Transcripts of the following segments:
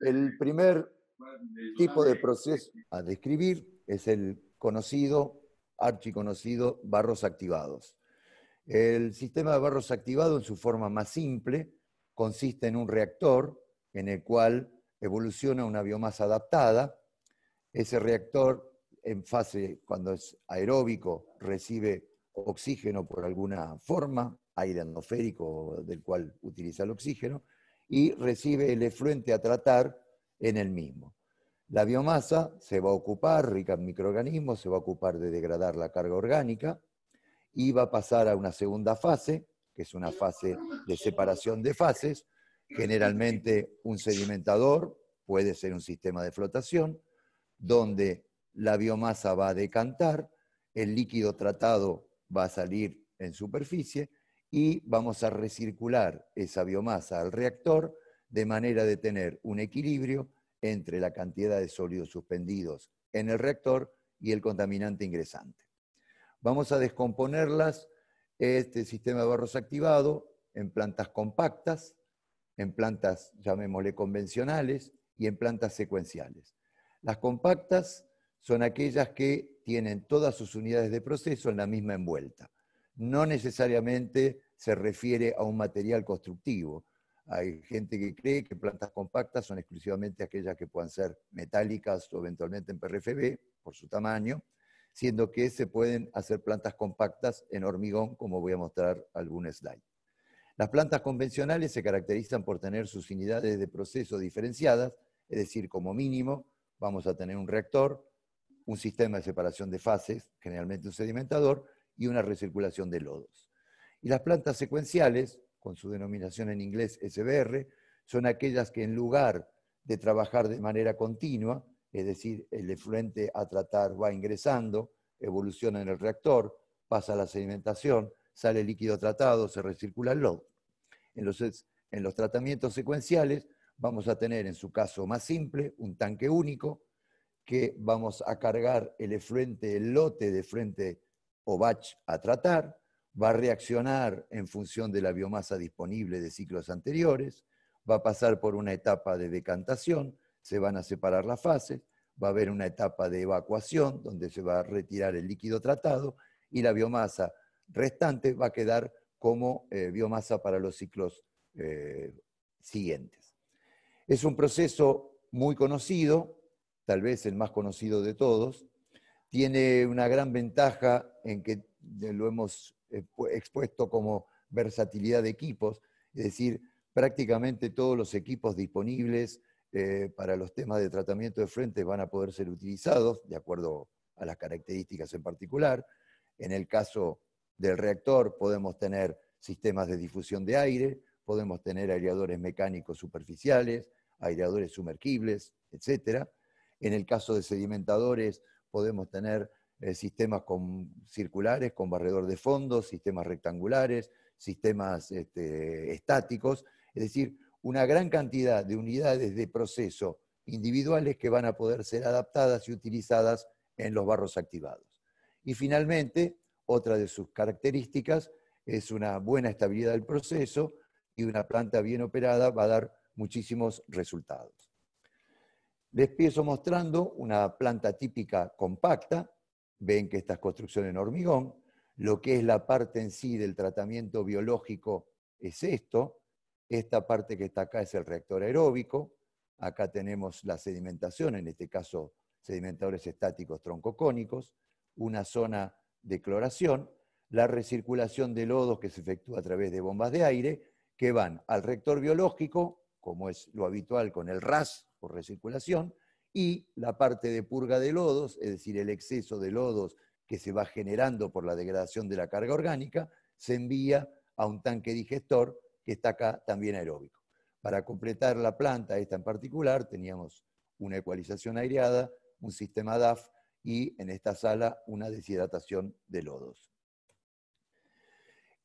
El primer tipo de proceso a describir es el conocido, archiconocido, barros activados. El sistema de barros activados, en su forma más simple, consiste en un reactor en el cual evoluciona una biomasa adaptada. Ese reactor, en fase, cuando es aeróbico, recibe oxígeno por alguna forma, aire atmosférico del cual utiliza el oxígeno, y recibe el efluente a tratar en el mismo. La biomasa se va a ocupar, rica en microorganismos, se va a ocupar de degradar la carga orgánica y va a pasar a una segunda fase, que es una fase de separación de fases, generalmente un sedimentador, puede ser un sistema de flotación, donde la biomasa va a decantar, el líquido tratado va a salir en superficie y vamos a recircular esa biomasa al reactor de manera de tener un equilibrio entre la cantidad de sólidos suspendidos en el reactor y el contaminante ingresante. Vamos a descomponerlas, este sistema de barros activado, en plantas compactas, en plantas, llamémosle, convencionales y en plantas secuenciales. Las compactas son aquellas que tienen todas sus unidades de proceso en la misma envuelta. No necesariamente se refiere a un material constructivo. Hay gente que cree que plantas compactas son exclusivamente aquellas que puedan ser metálicas o eventualmente en PRFB por su tamaño, siendo que se pueden hacer plantas compactas en hormigón, como voy a mostrar algún slide. Las plantas convencionales se caracterizan por tener sus unidades de proceso diferenciadas, es decir, como mínimo vamos a tener un reactor, un sistema de separación de fases, generalmente un sedimentador, y una recirculación de lodos. Y las plantas secuenciales, con su denominación en inglés SBR, son aquellas que en lugar de trabajar de manera continua, es decir, el efluente a tratar va ingresando, evoluciona en el reactor, pasa a la sedimentación, sale el líquido tratado, se recircula el lote En los, en los tratamientos secuenciales vamos a tener, en su caso más simple, un tanque único, que vamos a cargar el efluente, el lote de frente o batch a tratar, va a reaccionar en función de la biomasa disponible de ciclos anteriores, va a pasar por una etapa de decantación, se van a separar las fases, va a haber una etapa de evacuación donde se va a retirar el líquido tratado y la biomasa restante va a quedar como eh, biomasa para los ciclos eh, siguientes. Es un proceso muy conocido, tal vez el más conocido de todos, tiene una gran ventaja en que lo hemos expuesto como versatilidad de equipos, es decir, prácticamente todos los equipos disponibles eh, para los temas de tratamiento de frentes van a poder ser utilizados, de acuerdo a las características en particular. En el caso del reactor podemos tener sistemas de difusión de aire, podemos tener aireadores mecánicos superficiales, aireadores sumergibles, etc. En el caso de sedimentadores podemos tener eh, sistemas circulares con barredor de fondo, sistemas rectangulares, sistemas este, estáticos, es decir, una gran cantidad de unidades de proceso individuales que van a poder ser adaptadas y utilizadas en los barros activados. Y finalmente, otra de sus características es una buena estabilidad del proceso y una planta bien operada va a dar muchísimos resultados. Les mostrando una planta típica compacta, ven que esta es construcción en hormigón, lo que es la parte en sí del tratamiento biológico es esto, esta parte que está acá es el reactor aeróbico, acá tenemos la sedimentación, en este caso sedimentadores estáticos troncocónicos, una zona de cloración, la recirculación de lodos que se efectúa a través de bombas de aire, que van al reactor biológico, como es lo habitual con el RAS o recirculación, y la parte de purga de lodos, es decir, el exceso de lodos que se va generando por la degradación de la carga orgánica, se envía a un tanque digestor que está acá también aeróbico. Para completar la planta, esta en particular, teníamos una ecualización aireada, un sistema DAF y en esta sala una deshidratación de lodos.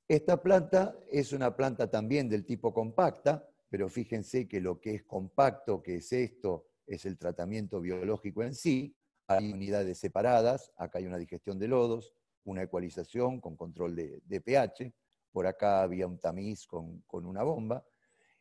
Esta planta es una planta también del tipo compacta, pero fíjense que lo que es compacto, que es esto, es el tratamiento biológico en sí. Hay unidades separadas, acá hay una digestión de lodos, una ecualización con control de, pH, por acá había un tamiz con, una bomba.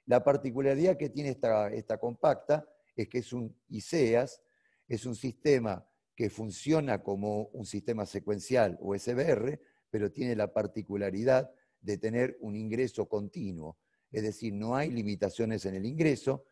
La particularidad que tiene esta, esta compacta es que es un ICEAS, es un sistema que funciona como un sistema secuencial o SBR, pero tiene la particularidad de tener un ingreso continuo. Es decir, no hay limitaciones en el ingreso,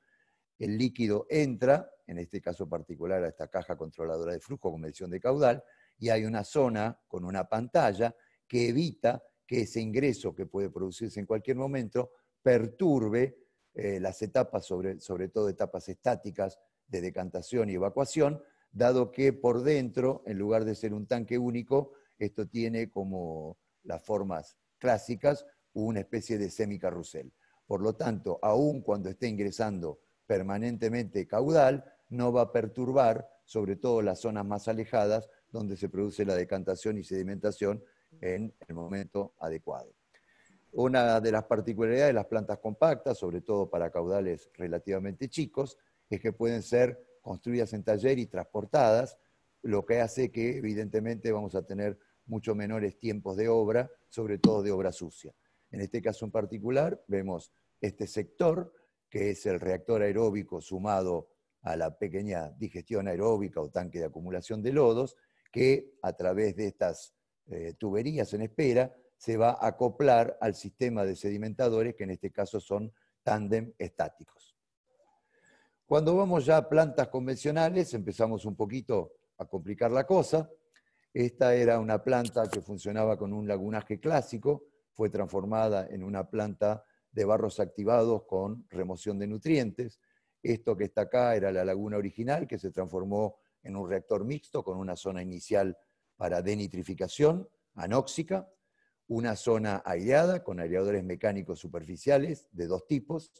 el líquido entra, en este caso particular a esta caja controladora de flujo con medición de caudal, y hay una zona con una pantalla que evita que ese ingreso que puede producirse en cualquier momento perturbe eh, las etapas, sobre, sobre todo etapas estáticas de decantación y evacuación, dado que por dentro, en lugar de ser un tanque único, esto tiene como las formas clásicas una especie de semicarrusel. Por lo tanto, aun cuando esté ingresando permanentemente caudal no va a perturbar, sobre todo las zonas más alejadas, donde se produce la decantación y sedimentación en el momento adecuado. Una de las particularidades de las plantas compactas, sobre todo para caudales relativamente chicos, es que pueden ser construidas en taller y transportadas, lo que hace que evidentemente vamos a tener mucho menores tiempos de obra, sobre todo de obra sucia. En este caso en particular vemos este sector que es el reactor aeróbico sumado a la pequeña digestión aeróbica o tanque de acumulación de lodos, que a través de estas eh, tuberías en espera se va a acoplar al sistema de sedimentadores, que en este caso son tándem estáticos. Cuando vamos ya a plantas convencionales, empezamos un poquito a complicar la cosa. Esta era una planta que funcionaba con un lagunaje clásico, fue transformada en una planta de barros activados con remoción de nutrientes. Esto que está acá era la laguna original, que se transformó en un reactor mixto con una zona inicial para denitrificación anóxica, una zona aireada con aireadores mecánicos superficiales de dos tipos,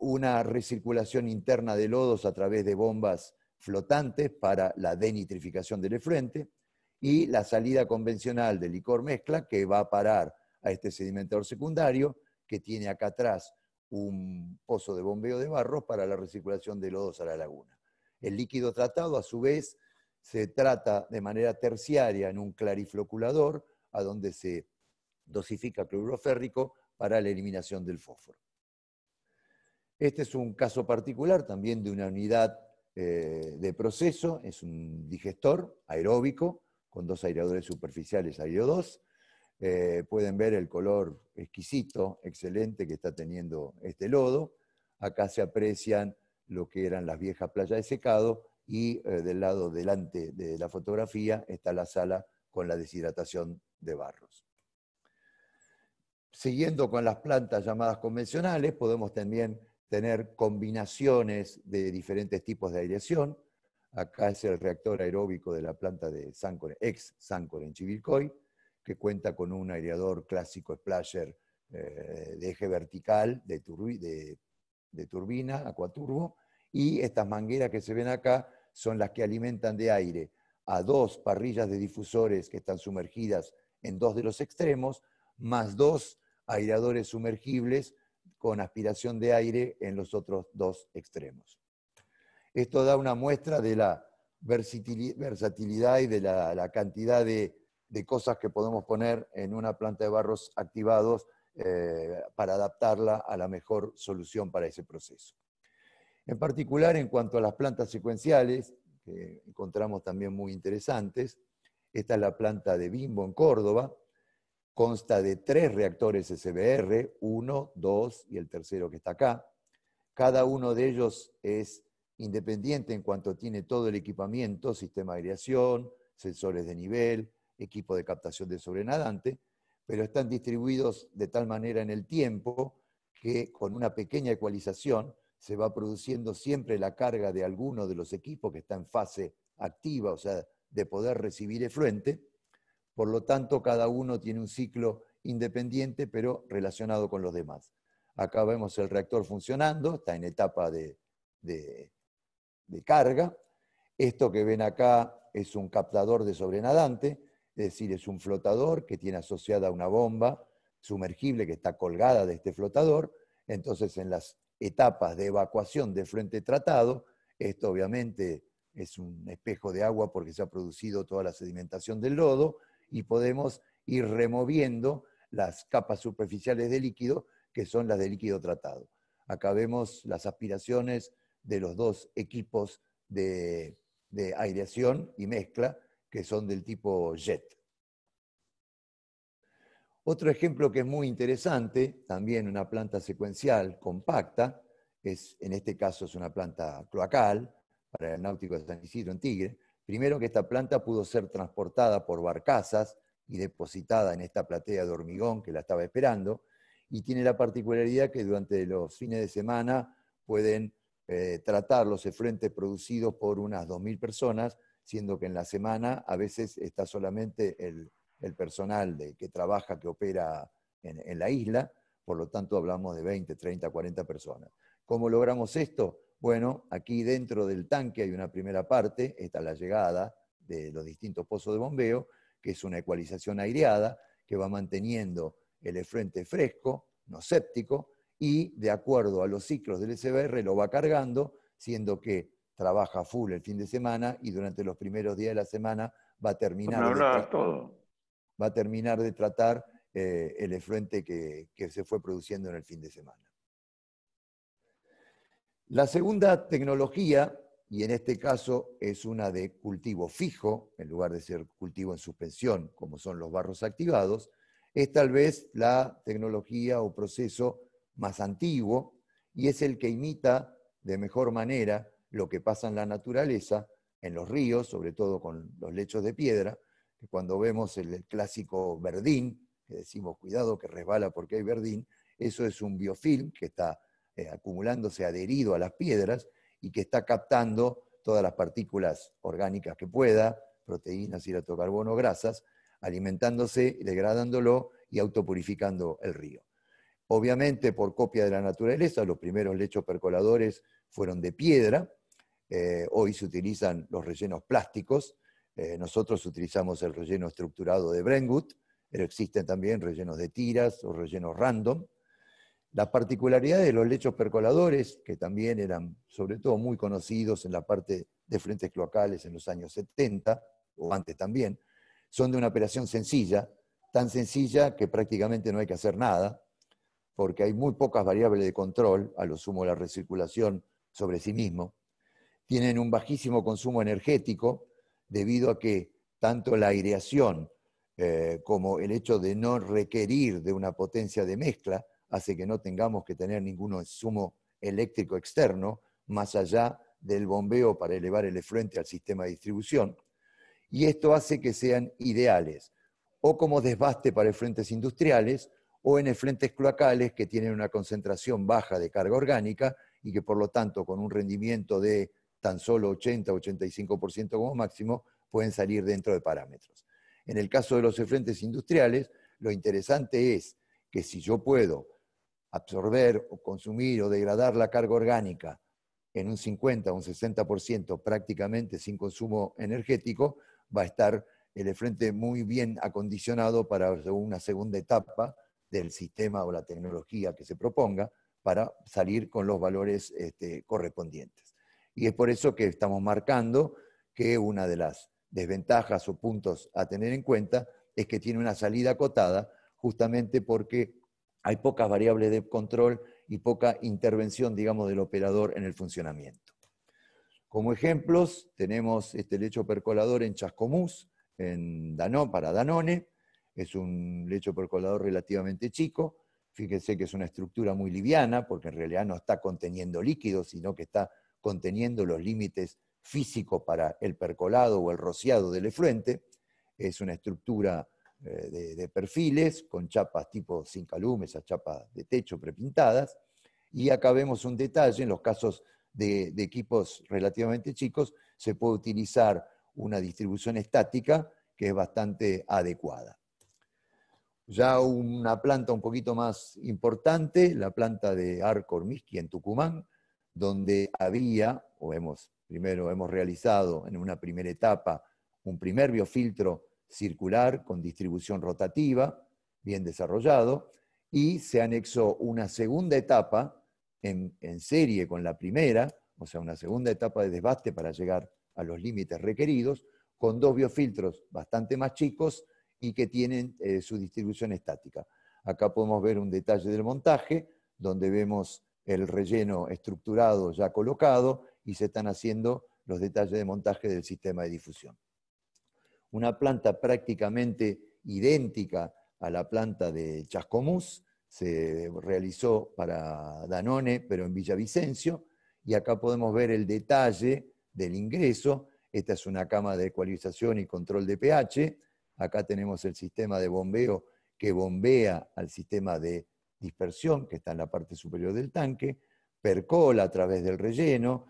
una recirculación interna de lodos a través de bombas flotantes para la denitrificación del efluente y la salida convencional de licor mezcla que va a parar a este sedimentador secundario que tiene acá atrás un pozo de bombeo de barros para la recirculación de lodos a la laguna. El líquido tratado, a su vez, se trata de manera terciaria en un clarifloculador, a donde se dosifica cloruro para la eliminación del fósforo. Este es un caso particular también de una unidad eh, de proceso, es un digestor aeróbico con dos aireadores superficiales, io 2, eh, pueden ver el color exquisito, excelente que está teniendo este lodo. Acá se aprecian lo que eran las viejas playas de secado y eh, del lado delante de la fotografía está la sala con la deshidratación de barros. Siguiendo con las plantas llamadas convencionales, podemos también tener combinaciones de diferentes tipos de aireación. Acá es el reactor aeróbico de la planta de Sancor, ex Sancor en Chivilcoy que cuenta con un aireador clásico Splasher eh, de eje vertical de, turbina, acuaturbo, y estas mangueras que se ven acá son las que alimentan de aire a dos parrillas de difusores que están sumergidas en dos de los extremos, más dos aireadores sumergibles con aspiración de aire en los otros dos extremos. Esto da una muestra de la versatilidad y de la cantidad de de cosas que podemos poner en una planta de barros activados eh, para adaptarla a la mejor solución para ese proceso. En particular, en cuanto a las plantas secuenciales, que encontramos también muy interesantes, esta es la planta de Bimbo en Córdoba, consta de tres reactores SBR, uno, dos y el tercero que está acá. Cada uno de ellos es independiente en cuanto tiene todo el equipamiento, sistema de aireación, sensores de nivel, equipo de captación de sobrenadante, pero están distribuidos de tal manera en el tiempo que con una pequeña ecualización se va produciendo siempre la carga de alguno de los equipos que está en fase activa, o sea, de poder recibir efluente. Por lo tanto, cada uno tiene un ciclo independiente, pero relacionado con los demás. Acá vemos el reactor funcionando, está en etapa de, de carga. Esto que ven acá es un captador de sobrenadante es decir, es un flotador que tiene asociada una bomba sumergible que está colgada de este flotador, entonces en las etapas de evacuación de frente tratado, esto obviamente es un espejo de agua porque se ha producido toda la sedimentación del lodo y podemos ir removiendo las capas superficiales de líquido que son las de líquido tratado. Acá vemos las aspiraciones de los dos equipos de, de aireación y mezcla que son del tipo jet. Otro ejemplo que es muy interesante, también una planta secuencial compacta, es, en este caso es una planta cloacal para el náutico de San Isidro en Tigre. Primero que esta planta pudo ser transportada por barcazas y depositada en esta platea de hormigón que la estaba esperando, y tiene la particularidad que durante los fines de semana pueden eh, tratar los efluentes producidos por unas 2.000 personas siendo que en la semana a veces está solamente el, personal de, que trabaja, que opera en, la isla, por lo tanto hablamos de 20, 30, 40 personas. ¿Cómo logramos esto? Bueno, aquí dentro del tanque hay una primera parte, está la llegada de los distintos pozos de bombeo, que es una ecualización aireada que va manteniendo el frente fresco, no séptico, y de acuerdo a los ciclos del SBR lo va cargando, siendo que trabaja full el fin de semana y durante los primeros días de la semana va a pues terminar, de, Va a terminar de tratar eh, el efluente que, que se fue produciendo en el fin de semana. La segunda tecnología, y en este caso es una de cultivo fijo, en lugar de ser cultivo en suspensión, como son los barros activados, es tal vez la tecnología o proceso más antiguo y es el que imita de mejor manera lo que pasa en la naturaleza, en los ríos, sobre todo con los lechos de piedra, que cuando vemos el, clásico verdín, que decimos cuidado que resbala porque hay verdín, eso es un biofilm que está eh, acumulándose adherido a las piedras y que está captando todas las partículas orgánicas que pueda, proteínas, hidrocarbono, grasas, alimentándose, degradándolo y autopurificando el río. Obviamente, por copia de la naturaleza, los primeros lechos percoladores fueron de piedra, eh, hoy se utilizan los rellenos plásticos. Eh, nosotros utilizamos el relleno estructurado de Brengut, pero existen también rellenos de tiras o rellenos random. Las particularidades de los lechos percoladores, que también eran sobre todo muy conocidos en la parte de frentes cloacales en los años 70, o antes también, son de una operación sencilla, tan sencilla que prácticamente no hay que hacer nada, porque hay muy pocas variables de control, a lo sumo la recirculación sobre sí mismo, tienen un bajísimo consumo energético debido a que tanto la aireación eh, como el hecho de no requerir de una potencia de mezcla hace que no tengamos que tener ningún consumo eléctrico externo más allá del bombeo para elevar el efluente al sistema de distribución. Y esto hace que sean ideales, o como desbaste para efluentes industriales, o en efluentes cloacales que tienen una concentración baja de carga orgánica y que por lo tanto con un rendimiento de tan solo 80-85% como máximo pueden salir dentro de parámetros. En el caso de los efluentes industriales, lo interesante es que si yo puedo absorber o consumir o degradar la carga orgánica en un 50 o un 60% prácticamente sin consumo energético, va a estar el efluente muy bien acondicionado para una segunda etapa del sistema o la tecnología que se proponga para salir con los valores este, correspondientes. Y es por eso que estamos marcando que una de las desventajas o puntos a tener en cuenta es que tiene una salida acotada justamente porque hay pocas variables de control y poca intervención, digamos, del operador en el funcionamiento. Como ejemplos, tenemos este lecho percolador en Chascomús, en Danone, para Danone, es un lecho percolador relativamente chico, fíjense que es una estructura muy liviana, porque en realidad no está conteniendo líquido, sino que está conteniendo los límites físicos para el percolado o el rociado del efluente. Es una estructura eh, de, perfiles con chapas tipo sin calumes, esas chapas de techo prepintadas. Y acá vemos un detalle, en los casos de, de equipos relativamente chicos, se puede utilizar una distribución estática que es bastante adecuada. Ya una planta un poquito más importante, la planta de Arcormiski en Tucumán, donde había, o hemos primero hemos realizado en una primera etapa, un primer biofiltro circular con distribución rotativa, bien desarrollado, y se anexó una segunda etapa en, serie con la primera, o sea, una segunda etapa de desbaste para llegar a los límites requeridos, con dos biofiltros bastante más chicos y que tienen eh, su distribución estática. Acá podemos ver un detalle del montaje, donde vemos el relleno estructurado ya colocado y se están haciendo los detalles de montaje del sistema de difusión. Una planta prácticamente idéntica a la planta de Chascomús se realizó para Danone, pero en Villavicencio, y acá podemos ver el detalle del ingreso. Esta es una cama de ecualización y control de pH. Acá tenemos el sistema de bombeo que bombea al sistema de dispersión, que está en la parte superior del tanque, percola a través del relleno,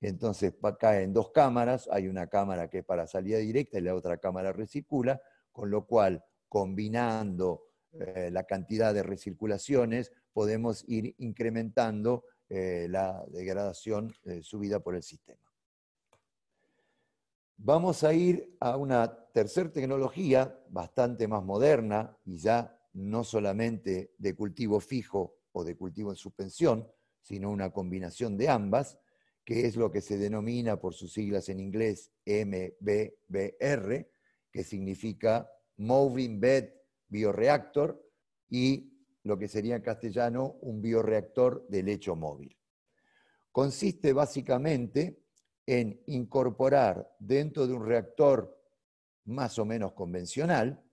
entonces en dos cámaras, hay una cámara que es para salida directa y la otra cámara recircula, con lo cual, combinando eh, la cantidad de recirculaciones, podemos ir incrementando eh, la degradación eh, subida por el sistema. Vamos a ir a una tercera tecnología, bastante más moderna y ya no solamente de cultivo fijo o de cultivo en suspensión, sino una combinación de ambas, que es lo que se denomina por sus siglas en inglés MBBR, que significa Moving Bed Bioreactor y lo que sería en castellano un bioreactor de lecho móvil. Consiste básicamente en incorporar dentro de un reactor más o menos convencional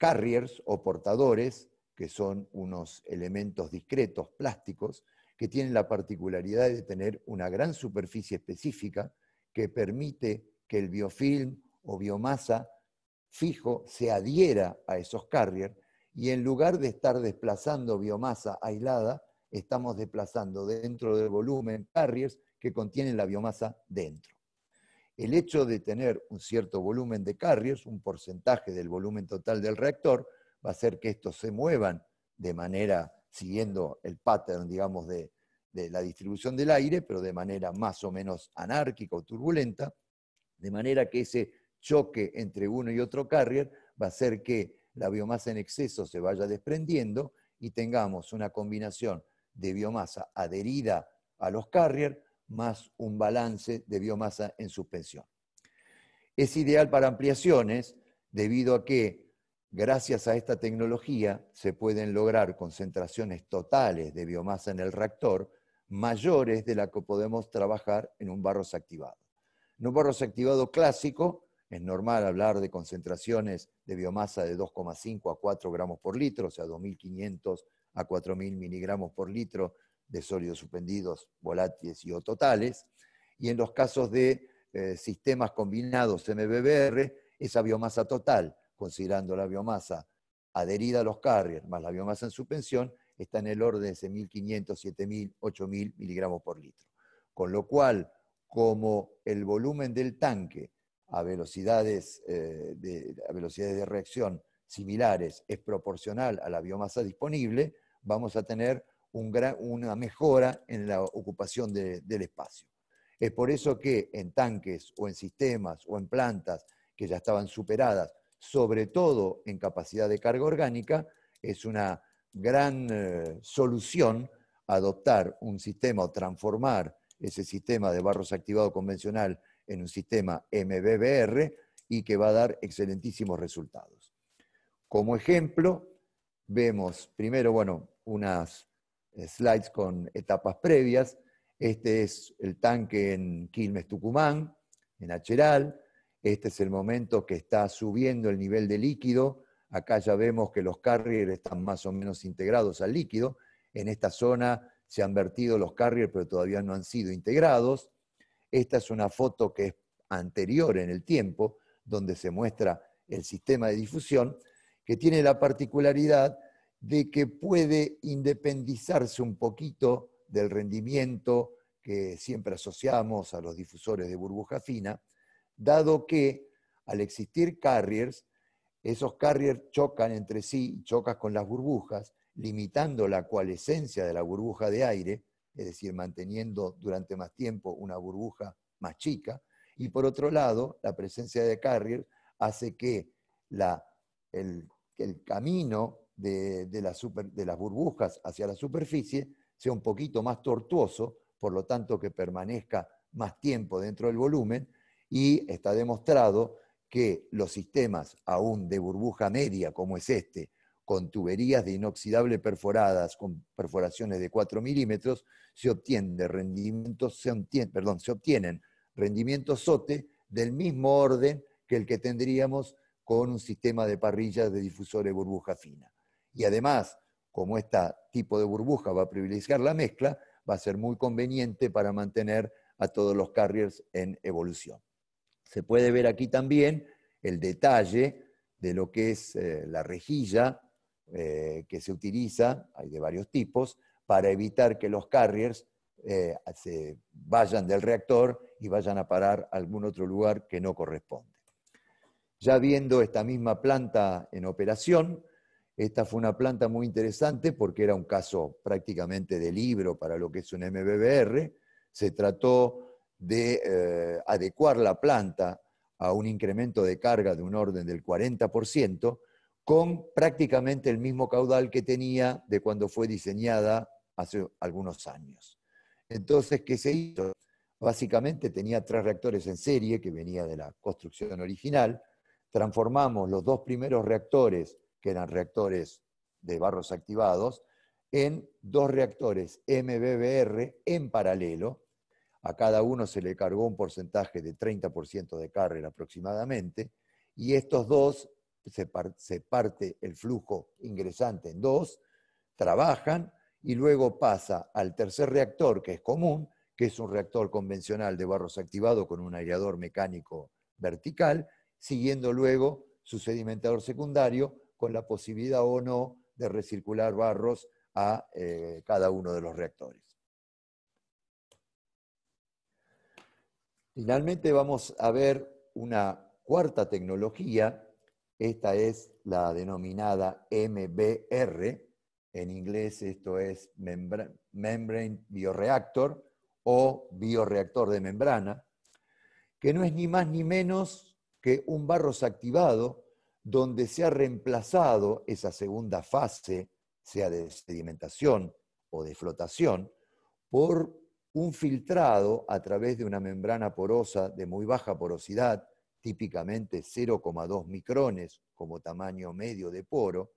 carriers o portadores, que son unos elementos discretos, plásticos, que tienen la particularidad de tener una gran superficie específica que permite que el biofilm o biomasa fijo se adhiera a esos carriers y en lugar de estar desplazando biomasa aislada, estamos desplazando dentro del volumen carriers que contienen la biomasa dentro el hecho de tener un cierto volumen de carriers, un porcentaje del volumen total del reactor, va a hacer que estos se muevan de manera, siguiendo el pattern, digamos, de, la distribución del aire, pero de manera más o menos anárquica o turbulenta, de manera que ese choque entre uno y otro carrier va a hacer que la biomasa en exceso se vaya desprendiendo y tengamos una combinación de biomasa adherida a los carriers, más un balance de biomasa en suspensión. Es ideal para ampliaciones debido a que gracias a esta tecnología se pueden lograr concentraciones totales de biomasa en el reactor mayores de la que podemos trabajar en un barro activado. En un barro activado clásico es normal hablar de concentraciones de biomasa de 2,5 a 4 gramos por litro, o sea, 2.500 a 4.000 miligramos por litro de sólidos suspendidos, volátiles y o totales. Y en los casos de eh, sistemas combinados MBBR, esa biomasa total, considerando la biomasa adherida a los carriers más la biomasa en suspensión, está en el orden de 1.500, 7.000, 8.000 miligramos por litro. Con lo cual, como el volumen del tanque a velocidades, eh, de, a velocidades de reacción similares es proporcional a la biomasa disponible, vamos a tener una mejora en la ocupación del espacio. Es por eso que en tanques o en sistemas o en plantas que ya estaban superadas, sobre todo en capacidad de carga orgánica, es una gran eh, solución adoptar un sistema o transformar ese sistema de barros activado convencional en un sistema MBBR y que va a dar excelentísimos resultados. Como ejemplo, vemos primero, bueno, unas slides con etapas previas. Este es el tanque en Quilmes, Tucumán, en Acheral. Este es el momento que está subiendo el nivel de líquido. Acá ya vemos que los carriers están más o menos integrados al líquido. En esta zona se han vertido los carriers, pero todavía no han sido integrados. Esta es una foto que es anterior en el tiempo, donde se muestra el sistema de difusión, que tiene la particularidad de que puede independizarse un poquito del rendimiento que siempre asociamos a los difusores de burbuja fina, dado que al existir carriers, esos carriers chocan entre sí, chocas con las burbujas, limitando la coalescencia de la burbuja de aire, es decir, manteniendo durante más tiempo una burbuja más chica, y por otro lado, la presencia de carriers hace que el, camino de, las burbujas hacia la superficie sea un poquito más tortuoso, por lo tanto que permanezca más tiempo dentro del volumen, y está demostrado que los sistemas aún de burbuja media, como es este, con tuberías de inoxidable perforadas, con perforaciones de 4 milímetros, se, perdón, se obtienen rendimientos SOTE del mismo orden que el que tendríamos con un sistema de parrillas de difusores de burbuja fina. Y además, como este tipo de burbuja va a privilegiar la mezcla, va a ser muy conveniente para mantener a todos los carriers en evolución. Se puede ver aquí también el detalle de lo que es eh, la rejilla eh, que se utiliza, hay de varios tipos, para evitar que los carriers eh, se vayan del reactor y vayan a parar a algún otro lugar que no corresponde. Ya viendo esta misma planta en operación, esta fue una planta muy interesante porque era un caso prácticamente de libro para lo que es un MBBR. Se trató de eh, adecuar la planta a un incremento de carga de un orden del 40% con prácticamente el mismo caudal que tenía de cuando fue diseñada hace algunos años. Entonces, ¿qué se hizo? Básicamente tenía tres reactores en serie que venía de la construcción original. Transformamos los dos primeros reactores que eran reactores de barros activados, en dos reactores MBBR en paralelo. A cada uno se le cargó un porcentaje de 30% de carrera aproximadamente, y estos dos se, parte el flujo ingresante en dos, trabajan y luego pasa al tercer reactor, que es común, que es un reactor convencional de barros activados con un aireador mecánico vertical, siguiendo luego su sedimentador secundario con la posibilidad o no de recircular barros a eh, cada uno de los reactores. Finalmente vamos a ver una cuarta tecnología, esta es la denominada MBR, en inglés esto es Membrane Bioreactor o bioreactor de membrana, que no es ni más ni menos que un barro activado donde se ha reemplazado esa segunda fase, sea de sedimentación o de flotación, por un filtrado a través de una membrana porosa de muy baja porosidad, típicamente 0,2 micrones como tamaño medio de poro,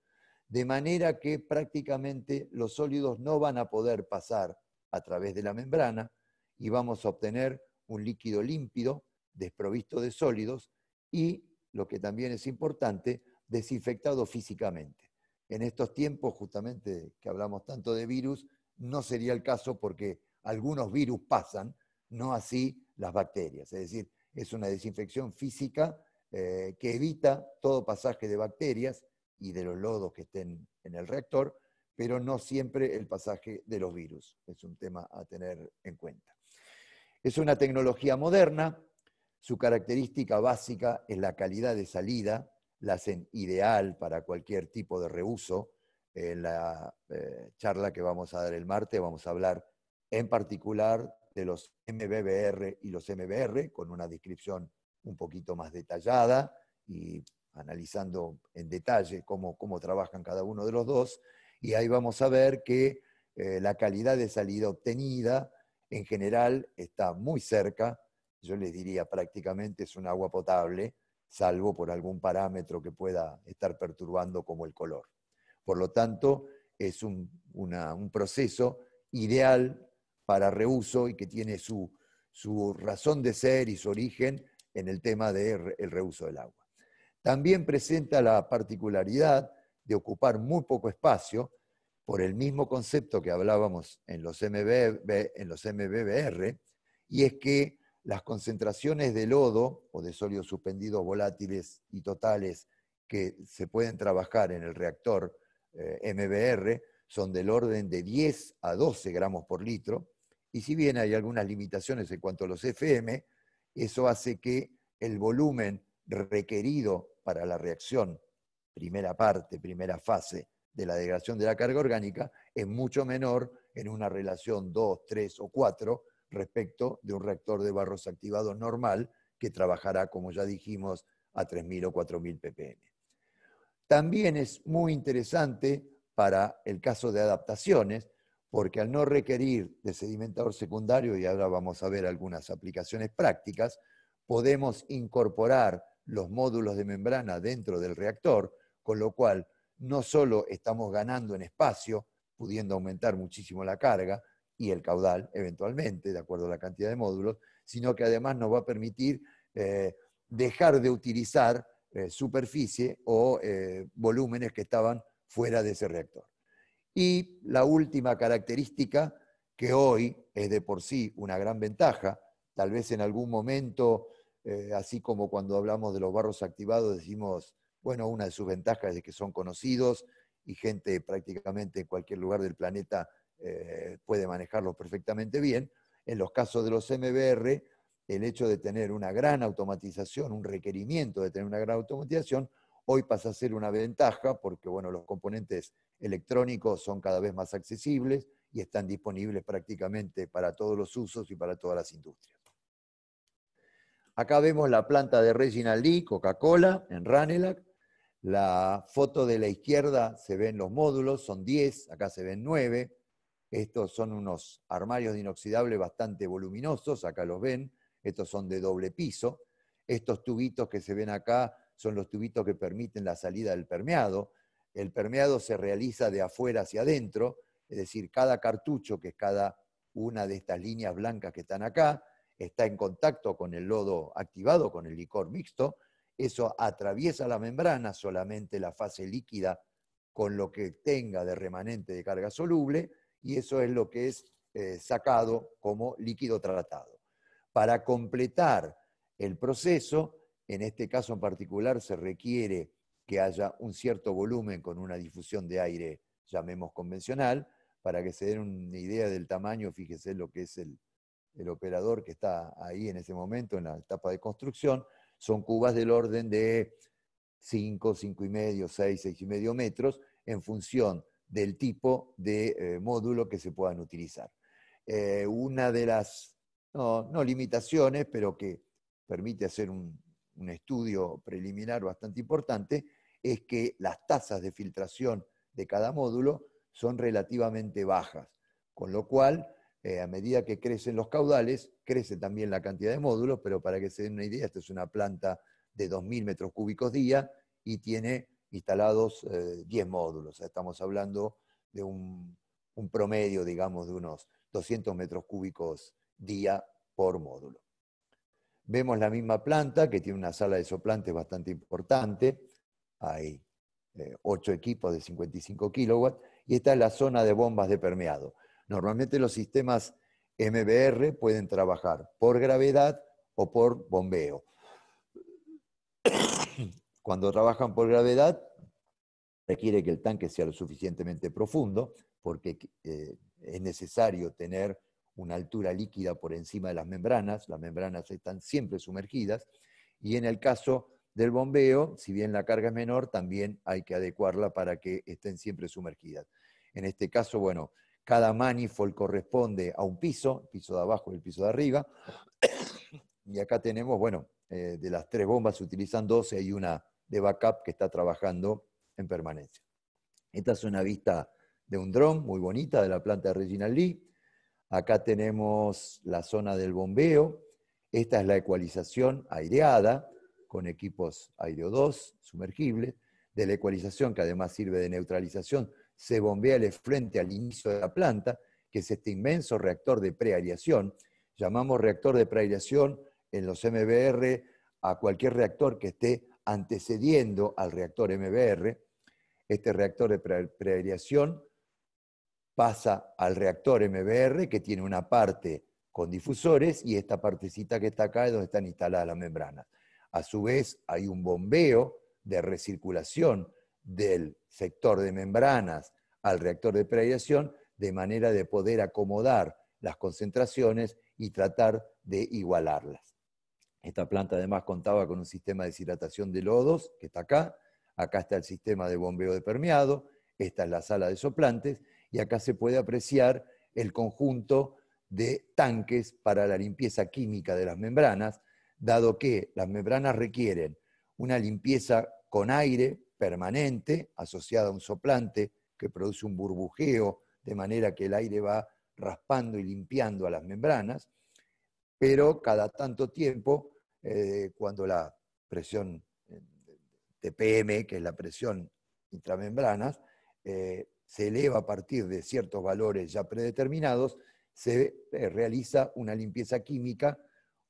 de manera que prácticamente los sólidos no van a poder pasar a través de la membrana y vamos a obtener un líquido límpido desprovisto de sólidos y lo que también es importante, desinfectado físicamente. En estos tiempos, justamente que hablamos tanto de virus, no sería el caso porque algunos virus pasan, no así las bacterias. Es decir, es una desinfección física eh, que evita todo pasaje de bacterias y de los lodos que estén en el reactor, pero no siempre el pasaje de los virus. Es un tema a tener en cuenta. Es una tecnología moderna, su característica básica es la calidad de salida, la hacen ideal para cualquier tipo de reuso. En la eh, charla que vamos a dar el martes vamos a hablar en particular de los MBBR y los MBR, con una descripción un poquito más detallada y analizando en detalle cómo, trabajan cada uno de los dos. Y ahí vamos a ver que eh, la calidad de salida obtenida en general está muy cerca yo les diría prácticamente es un agua potable, salvo por algún parámetro que pueda estar perturbando como el color. Por lo tanto, es un, proceso ideal para reuso y que tiene su, razón de ser y su origen en el tema del el reuso del agua. También presenta la particularidad de ocupar muy poco espacio por el mismo concepto que hablábamos en los, en los MBBR, y es que las concentraciones de lodo o de sólidos suspendidos volátiles y totales que se pueden trabajar en el reactor eh, MBR son del orden de 10 a 12 gramos por litro, y si bien hay algunas limitaciones en cuanto a los FM, eso hace que el volumen requerido para la reacción, primera parte, primera fase de la degradación de la carga orgánica, es mucho menor en una relación 2, 3 o 4 respecto de un reactor de barros activado normal que trabajará, como ya dijimos, a 3.000 o 4.000 ppm. También es muy interesante para el caso de adaptaciones, porque al no requerir de sedimentador secundario, y ahora vamos a ver algunas aplicaciones prácticas, podemos incorporar los módulos de membrana dentro del reactor, con lo cual no solo estamos ganando en espacio, pudiendo aumentar muchísimo la carga, y el caudal eventualmente, de acuerdo a la cantidad de módulos, sino que además nos va a permitir eh, dejar de utilizar eh, superficie o eh, volúmenes que estaban fuera de ese reactor. Y la última característica, que hoy es de por sí una gran ventaja, tal vez en algún momento, así como cuando hablamos de los barros activados, decimos, bueno, una de sus ventajas es que son conocidos y gente prácticamente en cualquier lugar del planeta eh, puede manejarlos perfectamente bien. En los casos de los MBR, el hecho de tener una gran automatización, un requerimiento de tener una gran automatización, hoy pasa a ser una ventaja porque bueno, los componentes electrónicos son cada vez más accesibles y están disponibles prácticamente para todos los usos y para todas las industrias. Acá vemos la planta de Reginald Lee, Coca-Cola, en Ranelagh. La foto de la izquierda se ven los módulos, son 10, acá se ven 9. Estos son unos armarios de inoxidable bastante voluminosos, acá los ven, estos son de doble piso. Estos tubitos que se ven acá son los tubitos que permiten la salida del permeado. El permeado se realiza de afuera hacia adentro, es decir, cada cartucho, que es cada una de estas líneas blancas que están acá, está en contacto con el lodo activado, con el licor mixto. Eso atraviesa la membrana, solamente la fase líquida con lo que tenga de remanente de carga soluble y eso es lo que es eh, sacado como líquido tratado. Para completar el proceso, en este caso en particular se requiere que haya un cierto volumen con una difusión de aire, llamemos convencional, para que se den una idea del tamaño, fíjese lo que es el, operador que está ahí en ese momento, en la etapa de construcción, son cubas del orden de 5, 5 y medio, 6, 6 y medio metros, en función del tipo de eh, módulo que se puedan utilizar. Eh, una de las, no, limitaciones, pero que permite hacer un, estudio preliminar bastante importante, es que las tasas de filtración de cada módulo son relativamente bajas, con lo cual eh, a medida que crecen los caudales, crece también la cantidad de módulos, pero para que se den una idea, esta es una planta de 2.000 metros cúbicos día y tiene instalados 10 eh, módulos. Estamos hablando de un, promedio, digamos, de unos 200 metros cúbicos día por módulo. Vemos la misma planta que tiene una sala de soplantes bastante importante. Hay 8 eh, equipos de 55 kilowatts. Y esta es la zona de bombas de permeado. Normalmente los sistemas MBR pueden trabajar por gravedad o por bombeo. Cuando trabajan por gravedad, requiere que el tanque sea lo suficientemente profundo, porque eh, es necesario tener una altura líquida por encima de las membranas, las membranas están siempre sumergidas, y en el caso del bombeo, si bien la carga es menor, también hay que adecuarla para que estén siempre sumergidas. En este caso, bueno, cada manifold corresponde a un piso, el piso de abajo y el piso de arriba, y acá tenemos, bueno, eh, de las tres bombas se utilizan 12, hay una de backup que está trabajando en permanencia. Esta es una vista de un dron muy bonita de la planta de Reginald Lee. Acá tenemos la zona del bombeo. Esta es la ecualización aireada con equipos Aireo 2 sumergibles. De la ecualización, que además sirve de neutralización, se bombea el frente al inicio de la planta, que es este inmenso reactor de preaireación. Llamamos reactor de preaireación en los MBR a cualquier reactor que esté antecediendo al reactor MBR. Este reactor de preaireación pasa al reactor MBR, que tiene una parte con difusores y esta partecita que está acá es donde están instaladas las membranas. A su vez, hay un bombeo de recirculación del sector de membranas al reactor de preaireación de manera de poder acomodar las concentraciones y tratar de igualarlas. Esta planta además contaba con un sistema de deshidratación de lodos, que está acá, acá está el sistema de bombeo de permeado, esta es la sala de soplantes, y acá se puede apreciar el conjunto de tanques para la limpieza química de las membranas, dado que las membranas requieren una limpieza con aire permanente asociada a un soplante que produce un burbujeo de manera que el aire va raspando y limpiando a las membranas, pero cada tanto tiempo eh, cuando la presión TPM, eh, que es la presión intramembranas, eh, se eleva a partir de ciertos valores ya predeterminados, se realiza una limpieza química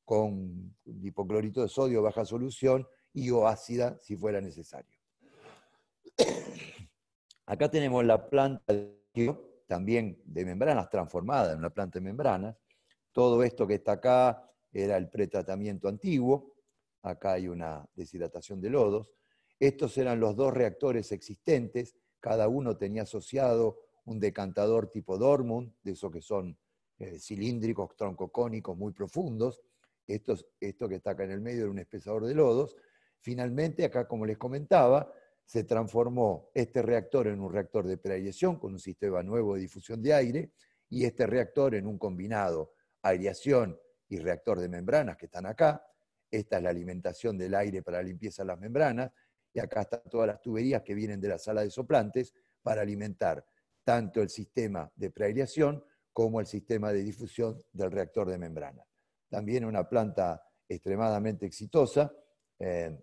con hipoclorito de sodio baja solución y o ácida si fuera necesario. Acá tenemos la planta también de membranas transformada en una planta de membranas. Todo esto que está acá, era el pretratamiento antiguo, acá hay una deshidratación de lodos. Estos eran los dos reactores existentes, cada uno tenía asociado un decantador tipo Dormund, de esos que son eh, cilíndricos, troncocónicos, muy profundos. Esto, que está acá en el medio era un espesador de lodos. Finalmente, acá como les comentaba, se transformó este reactor en un reactor de preaireación con un sistema nuevo de difusión de aire y este reactor en un combinado aireación y reactor de membranas que están acá. Esta es la alimentación del aire para la limpieza de las membranas. Y acá están todas las tuberías que vienen de la sala de soplantes para alimentar tanto el sistema de preaireación como el sistema de difusión del reactor de membrana. También una planta extremadamente exitosa, eh,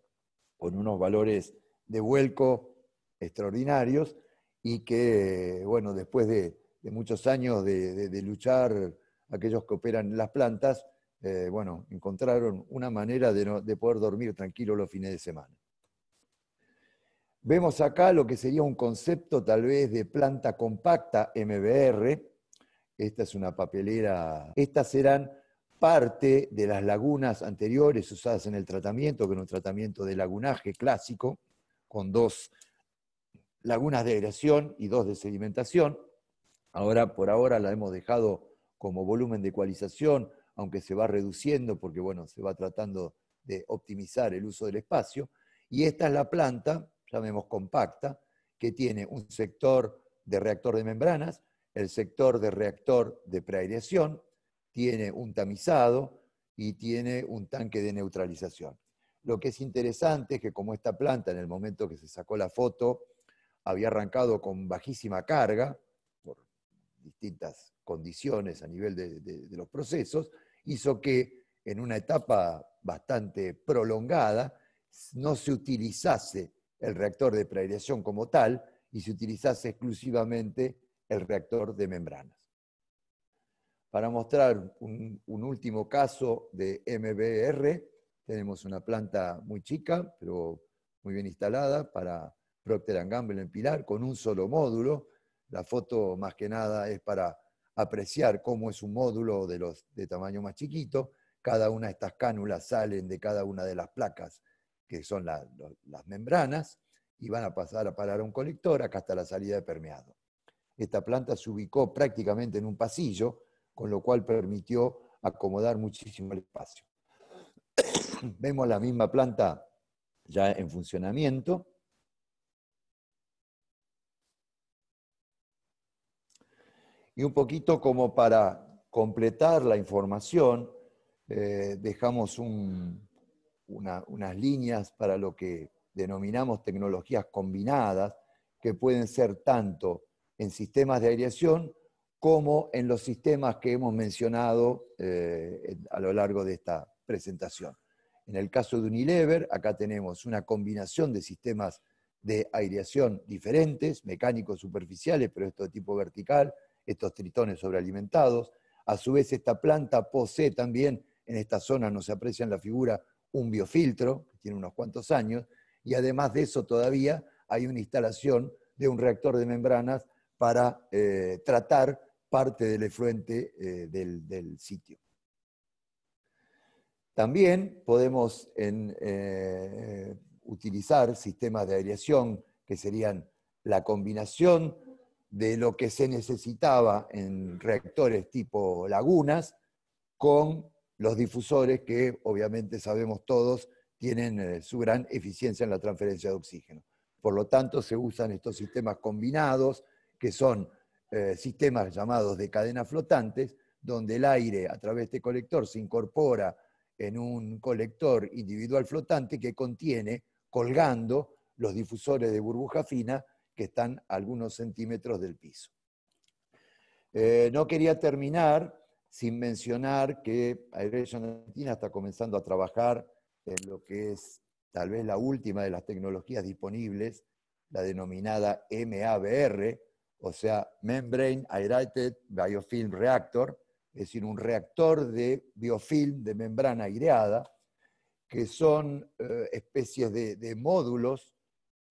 con unos valores de vuelco extraordinarios y que, bueno, después de, muchos años de, luchar aquellos que operan las plantas, eh, bueno, encontraron una manera de, poder dormir tranquilo los fines de semana. Vemos acá lo que sería un concepto tal vez de planta compacta MBR. Esta es una papelera. Estas eran parte de las lagunas anteriores usadas en el tratamiento, que era un tratamiento de lagunaje clásico, con dos lagunas de agresión y dos de sedimentación. Ahora, por ahora, la hemos dejado como volumen de ecualización aunque se va reduciendo porque bueno, se va tratando de optimizar el uso del espacio. Y esta es la planta, llamemos compacta, que tiene un sector de reactor de membranas, el sector de reactor de preaireación, tiene un tamizado y tiene un tanque de neutralización. Lo que es interesante es que como esta planta en el momento que se sacó la foto había arrancado con bajísima carga, por distintas condiciones a nivel de, los procesos, hizo que en una etapa bastante prolongada no se utilizase el reactor de preaireación como tal y se utilizase exclusivamente el reactor de membranas. Para mostrar un, un, último caso de MBR, tenemos una planta muy chica, pero muy bien instalada para Procter Gamble en Pilar, con un solo módulo. La foto más que nada es para apreciar cómo es un módulo de los de tamaño más chiquito. Cada una de estas cánulas salen de cada una de las placas, que son las membranas, y van a pasar a parar a un colector, acá hasta la salida de permeado. Esta planta se ubicó prácticamente en un pasillo, con lo cual permitió acomodar muchísimo el espacio. Vemos la misma planta ya en funcionamiento, Y un poquito como para completar la información, eh, dejamos unas líneas para lo que denominamos tecnologías combinadas, que pueden ser tanto en sistemas de aireación como en los sistemas que hemos mencionado eh, a lo largo de esta presentación. En el caso de Unilever, acá tenemos una combinación de sistemas de aireación diferentes, mecánicos superficiales, pero esto de tipo vertical, estos tritones sobrealimentados. A su vez, esta planta posee también, en esta zona no se aprecia en la figura, un biofiltro, que tiene unos cuantos años, y además de eso todavía hay una instalación de un reactor de membranas para eh, tratar parte del efluente eh, del, sitio. También podemos eh, utilizar sistemas de aireación que serían la combinación de lo que se necesitaba en reactores tipo lagunas con los difusores que obviamente sabemos todos tienen eh, su gran eficiencia en la transferencia de oxígeno. Por lo tanto, se usan estos sistemas combinados, que son eh, sistemas llamados de cadenas flotantes, donde el aire a través de este colector se incorpora en un colector individual flotante que contiene, colgando, los difusores de burbuja fina que están a algunos centímetros del piso. Eh, no quería terminar sin mencionar que Aeration Argentina está comenzando a trabajar en lo que es tal vez la última de las tecnologías disponibles, la denominada MABR, o sea, Membrane Aerated Biofilm Reactor, es decir, un reactor de biofilm de membrana aireada, que son eh, especies de módulos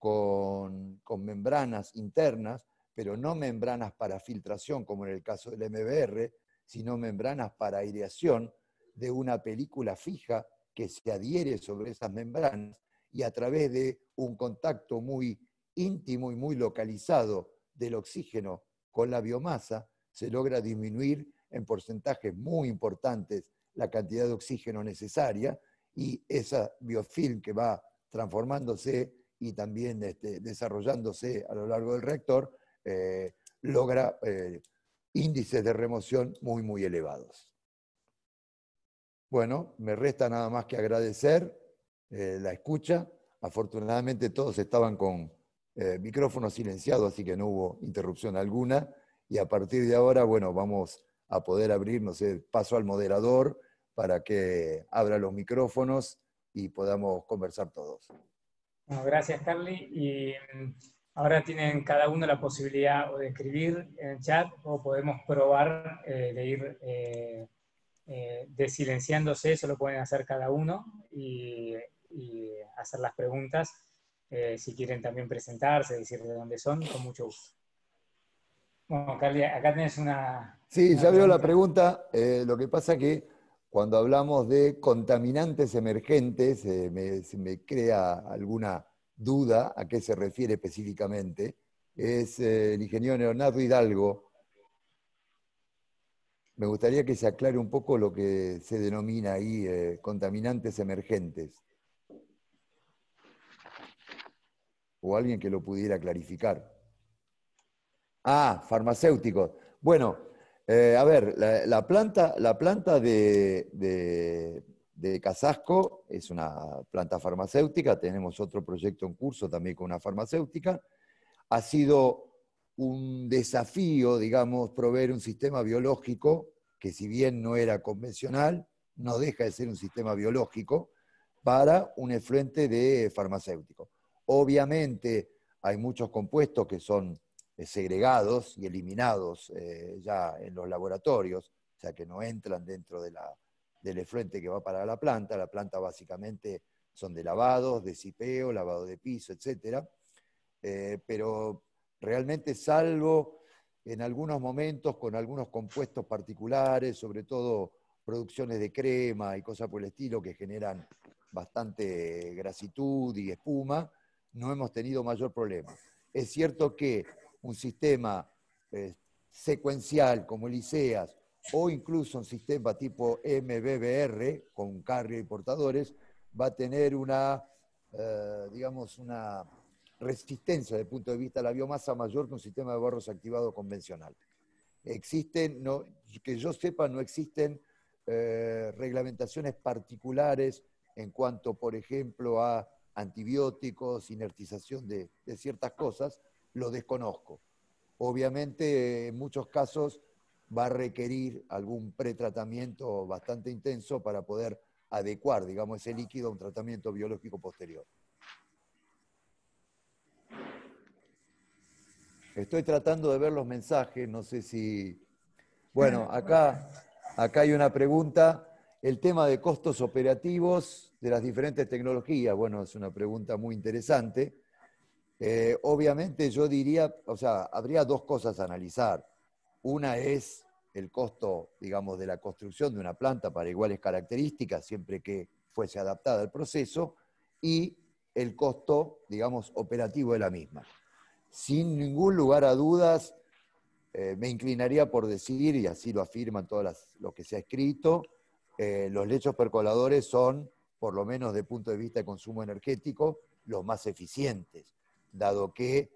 con, membranas internas, pero no membranas para filtración, como en el caso del MBR, sino membranas para aireación de una película fija que se adhiere sobre esas membranas y a través de un contacto muy íntimo y muy localizado del oxígeno con la biomasa, se logra disminuir en porcentajes muy importantes la cantidad de oxígeno necesaria y esa biofilm que va transformándose y también este, desarrollándose a lo largo del rector, eh, logra eh, índices de remoción muy, muy elevados. Bueno, me resta nada más que agradecer eh, la escucha. Afortunadamente todos estaban con micrófono silenciado, así que no hubo interrupción alguna. Y a partir de ahora, bueno, vamos a poder abrir, no sé, paso al moderador para que abra los micrófonos y podamos conversar todos gracias, Carly. Y mm, ahora tienen cada uno la posibilidad de escribir en el chat o podemos probar eh, de ir eh, eh, desilenciándose, eso lo pueden hacer cada uno y, hacer las preguntas. si quieren también presentarse, decir de dónde son, con mucho gusto. Bueno, Carly, acá tenés una... Sí, ya veo la pregunta. lo que pasa que cuando hablamos de contaminantes emergentes, eh, me, crea alguna duda a qué se refiere específicamente. Es eh, el ingeniero Leonardo Hidalgo. Me gustaría que se aclare un poco lo que se denomina ahí eh, contaminantes emergentes. O alguien que lo pudiera clarificar. Ah, farmacéuticos. Bueno, eh, a ver, la, planta, la planta de, de, Casasco es una planta farmacéutica, tenemos otro proyecto en curso también con una farmacéutica. Ha sido un desafío, digamos, proveer un sistema biológico que si bien no era convencional, no deja de ser un sistema biológico para un efluente de farmacéutico. Obviamente hay muchos compuestos que son segregados y eliminados eh, ya en los laboratorios, o sea que no entran dentro de del efluente que va para la planta. La planta básicamente son de lavados, de cipeo, lavado de piso, etc. Eh, pero realmente salvo en algunos momentos con algunos compuestos particulares, sobre todo producciones de crema y cosas por el estilo que generan bastante grasitud y espuma, no hemos tenido mayor problema. Es cierto que un sistema eh, secuencial como el ICEAS o incluso un sistema tipo MBBR con carga y portadores, va a tener una, eh, digamos, una resistencia desde el punto de vista de la biomasa mayor que un sistema de barros activado convencional. Existen, que yo sepa, no existen eh, reglamentaciones particulares en cuanto, por ejemplo, a antibióticos, inertización de ciertas cosas, lo desconozco. Obviamente, en muchos casos va a requerir algún pretratamiento bastante intenso para poder adecuar, digamos, ese líquido a un tratamiento biológico posterior. Estoy tratando de ver los mensajes, no sé si... Bueno, acá, acá hay una pregunta. El tema de costos operativos de las diferentes tecnologías, bueno, es una pregunta muy interesante. Eh, obviamente yo diría, o sea, habría dos cosas a analizar. Una es el costo, digamos, de la construcción de una planta para iguales características, siempre que fuese adaptada al proceso, y el costo, digamos, operativo de la misma. Sin ningún lugar a dudas, eh, me inclinaría por decir, y así lo afirman todas los lo que se ha escrito, eh, los lechos percoladores son, por lo menos de punto de vista de consumo energético, los más eficientes dado que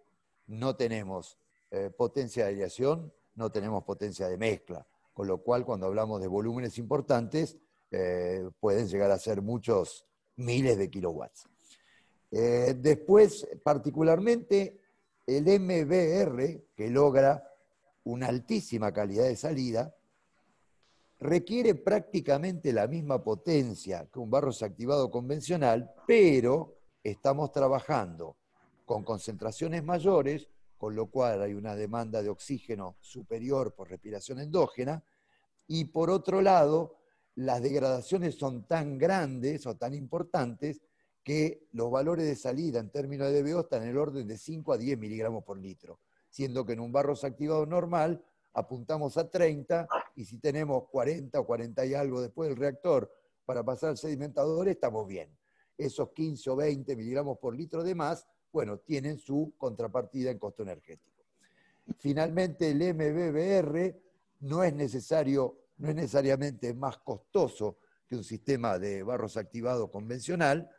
no tenemos eh, potencia de aireación, no tenemos potencia de mezcla, con lo cual cuando hablamos de volúmenes importantes eh, pueden llegar a ser muchos miles de kilowatts. Eh, después, particularmente, el MBR, que logra una altísima calidad de salida, requiere prácticamente la misma potencia que un barro desactivado convencional, pero estamos trabajando con concentraciones mayores, con lo cual hay una demanda de oxígeno superior por respiración endógena, y por otro lado, las degradaciones son tan grandes o tan importantes que los valores de salida en términos de DBO están en el orden de 5 a 10 miligramos por litro, siendo que en un barro activado normal apuntamos a 30 y si tenemos 40 o 40 y algo después del reactor para pasar al sedimentador estamos bien. Esos 15 o 20 miligramos por litro de más bueno, tienen su contrapartida en costo energético. Finalmente, el MBBR no es necesario, no es necesariamente más costoso que un sistema de barros activado convencional,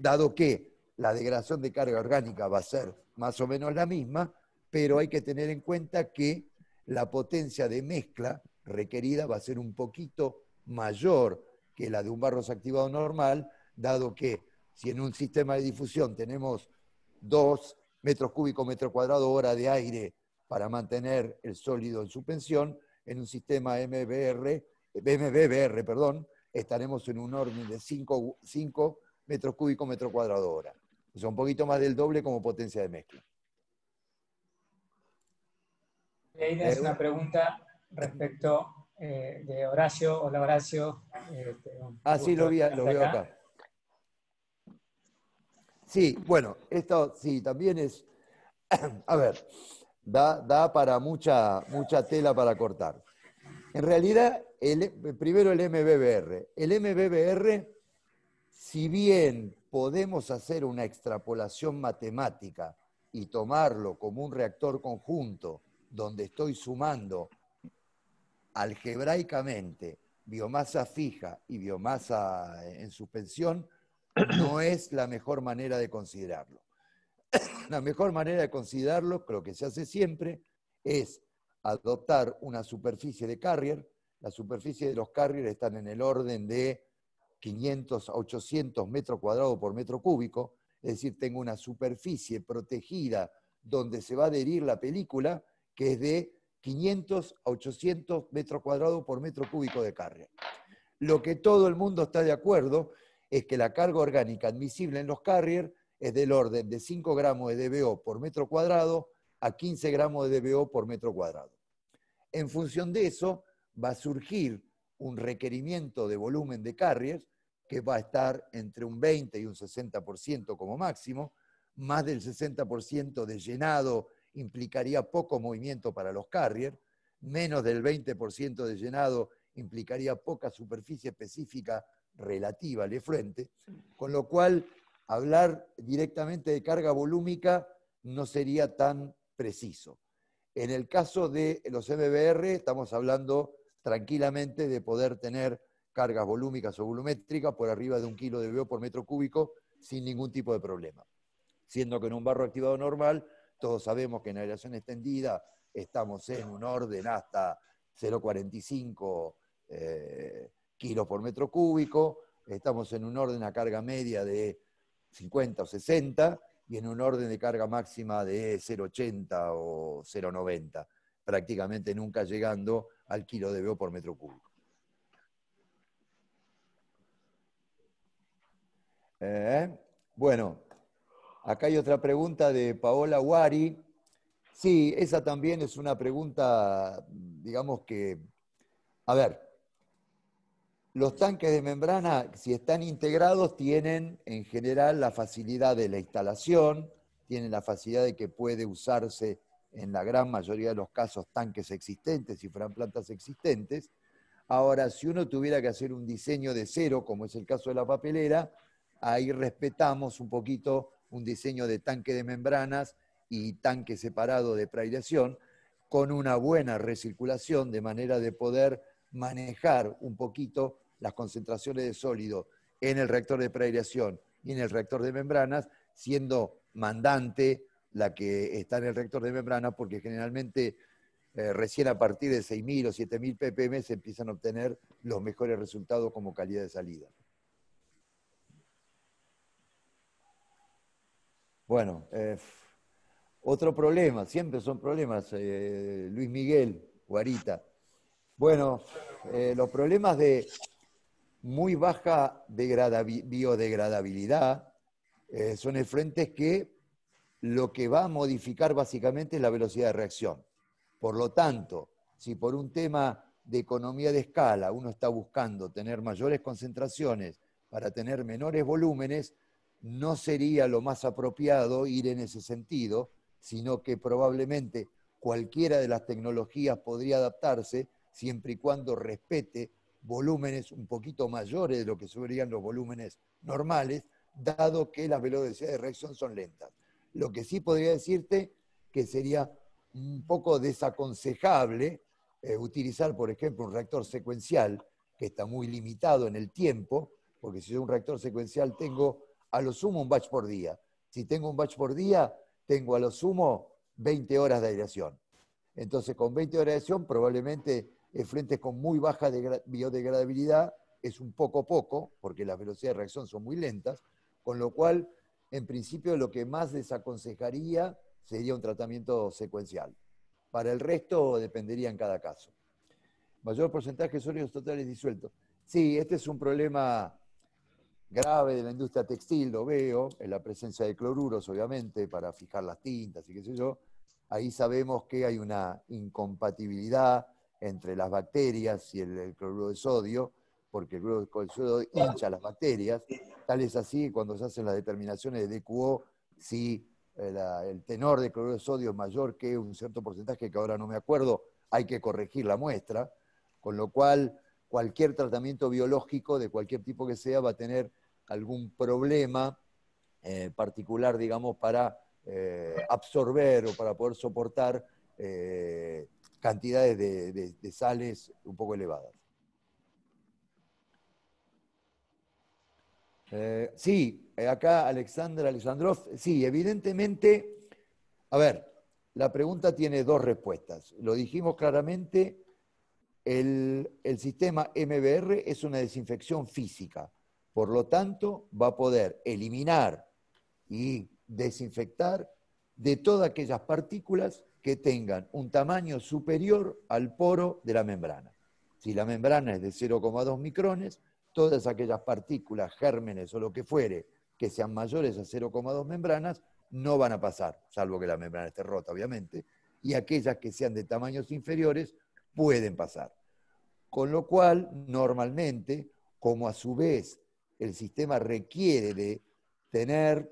dado que la degradación de carga orgánica va a ser más o menos la misma, pero hay que tener en cuenta que la potencia de mezcla requerida va a ser un poquito mayor que la de un barros activado normal, dado que si en un sistema de difusión tenemos dos metros cúbicos metro cuadrado hora de aire para mantener el sólido en suspensión, en un sistema MBR, MBBR perdón, estaremos en un orden de 5, metros cúbicos metro cuadrado hora. O sea, un poquito más del doble como potencia de mezcla. Hay eh, una pregunta respecto eh, de Horacio. Hola Horacio. Eh, ah, sí, lo lo veo acá. Sí, bueno, esto sí, también es, a ver, da, da para mucha, tela para cortar. En realidad, primero el MBBR. El MBBR, si bien podemos hacer una extrapolación matemática y tomarlo como un reactor conjunto, donde estoy sumando algebraicamente biomasa fija y biomasa en suspensión, no es la mejor manera de considerarlo. La mejor manera de considerarlo, creo que se hace siempre, es adoptar una superficie de carrier. La superficie de los carriers están en el orden de 500 a 800 metros cuadrados por metro cúbico, es decir, tengo una superficie protegida donde se va a adherir la película que es de 500 a 800 metros cuadrados por metro cúbico de carrier. Lo que todo el mundo está de acuerdo es que la carga orgánica admisible en los carriers es del orden de 5 gramos de DBO por metro cuadrado a 15 gramos de DBO por metro cuadrado. En función de eso, va a surgir un requerimiento de volumen de carriers que va a estar entre un 20 y un 60% como máximo. Más del 60% de llenado implicaría poco movimiento para los carriers. Menos del 20% de llenado implicaría poca superficie específica relativa al frente, con lo cual hablar directamente de carga volúmica no sería tan preciso. En el caso de los MBR estamos hablando tranquilamente de poder tener cargas volúmicas o volumétricas por arriba de un kilo de BO por metro cúbico sin ningún tipo de problema. Siendo que en un barro activado normal, todos sabemos que en aireación extendida estamos en un orden hasta 0,45 kilos por metro cúbico, estamos en un orden a carga media de 50 o 60 y en un orden de carga máxima de 0,80 o 0,90, prácticamente nunca llegando al kilo de BO por metro cúbico. Eh, bueno, acá hay otra pregunta de Paola Wari. Sí, esa también es una pregunta, digamos que, a ver, los tanques de membrana, si están integrados, tienen en general la facilidad de la instalación, tienen la facilidad de que puede usarse en la gran mayoría de los casos tanques existentes, y fueran plantas existentes. Ahora, si uno tuviera que hacer un diseño de cero, como es el caso de la papelera, ahí respetamos un poquito un diseño de tanque de membranas y tanque separado de preaireación, con una buena recirculación, de manera de poder manejar un poquito las concentraciones de sólido en el reactor de preaireación y en el reactor de membranas, siendo mandante la que está en el reactor de membranas porque generalmente eh, recién a partir de 6.000 o 7.000 ppm se empiezan a obtener los mejores resultados como calidad de salida. Bueno, eh, otro problema, siempre son problemas, eh, Luis Miguel, Guarita. Bueno, los problemas de, muy baja biodegradabilidad. Eh, son son frente que lo que va a modificar básicamente es la velocidad de reacción. Por lo tanto, si por un tema de economía de escala uno está buscando tener mayores concentraciones para tener menores volúmenes, no sería lo más apropiado ir en ese sentido, sino que probablemente cualquiera de las tecnologías podría adaptarse siempre y cuando respete volúmenes un poquito mayores de lo que subirían los volúmenes normales, dado que las velocidades de reacción son lentas. Lo que sí podría decirte que sería un poco desaconsejable eh, utilizar, por ejemplo, un reactor secuencial que está muy limitado en el tiempo, porque si es un reactor secuencial tengo a lo sumo un batch por día. Si tengo un batch por día, tengo a lo sumo 20 horas de aireación. Entonces, con 20 horas de aireación, probablemente frente con muy baja biodegradabilidad es un poco poco, porque las velocidades de reacción son muy lentas, con lo cual, en principio, lo que más desaconsejaría sería un tratamiento secuencial. Para el resto, dependería en cada caso. Mayor porcentaje de sólidos totales disueltos. Sí, este es un problema grave de la industria textil, lo veo, en la presencia de cloruros, obviamente, para fijar las tintas y qué sé yo. Ahí sabemos que hay una incompatibilidad entre las bacterias y el, cloruro de sodio, porque el cloruro de sodio hincha las bacterias. Tal es así cuando se hacen las determinaciones de DQO, e si eh, el, tenor de cloruro de sodio es mayor que un cierto porcentaje que ahora no me acuerdo, hay que corregir la muestra, con lo cual cualquier tratamiento biológico de cualquier tipo que sea va a tener algún problema eh, particular, digamos, para eh, absorber o para poder soportar cantidades de, sales un poco elevadas. Eh, sí, acá Alexandra Alexandrov, sí, evidentemente, a ver, la pregunta tiene dos respuestas. Lo dijimos claramente, el, el, sistema MBR es una desinfección física, por lo tanto va a poder eliminar y desinfectar de todas aquellas partículas que tengan un tamaño superior al poro de la membrana. Si la membrana es de 0,2 micrones, todas aquellas partículas, gérmenes o lo que fuere, que sean mayores a 0,2 membranas, no van a pasar, salvo que la membrana esté rota, obviamente, y aquellas que sean de tamaños inferiores pueden pasar. Con lo cual, normalmente, como a su vez el sistema requiere de tener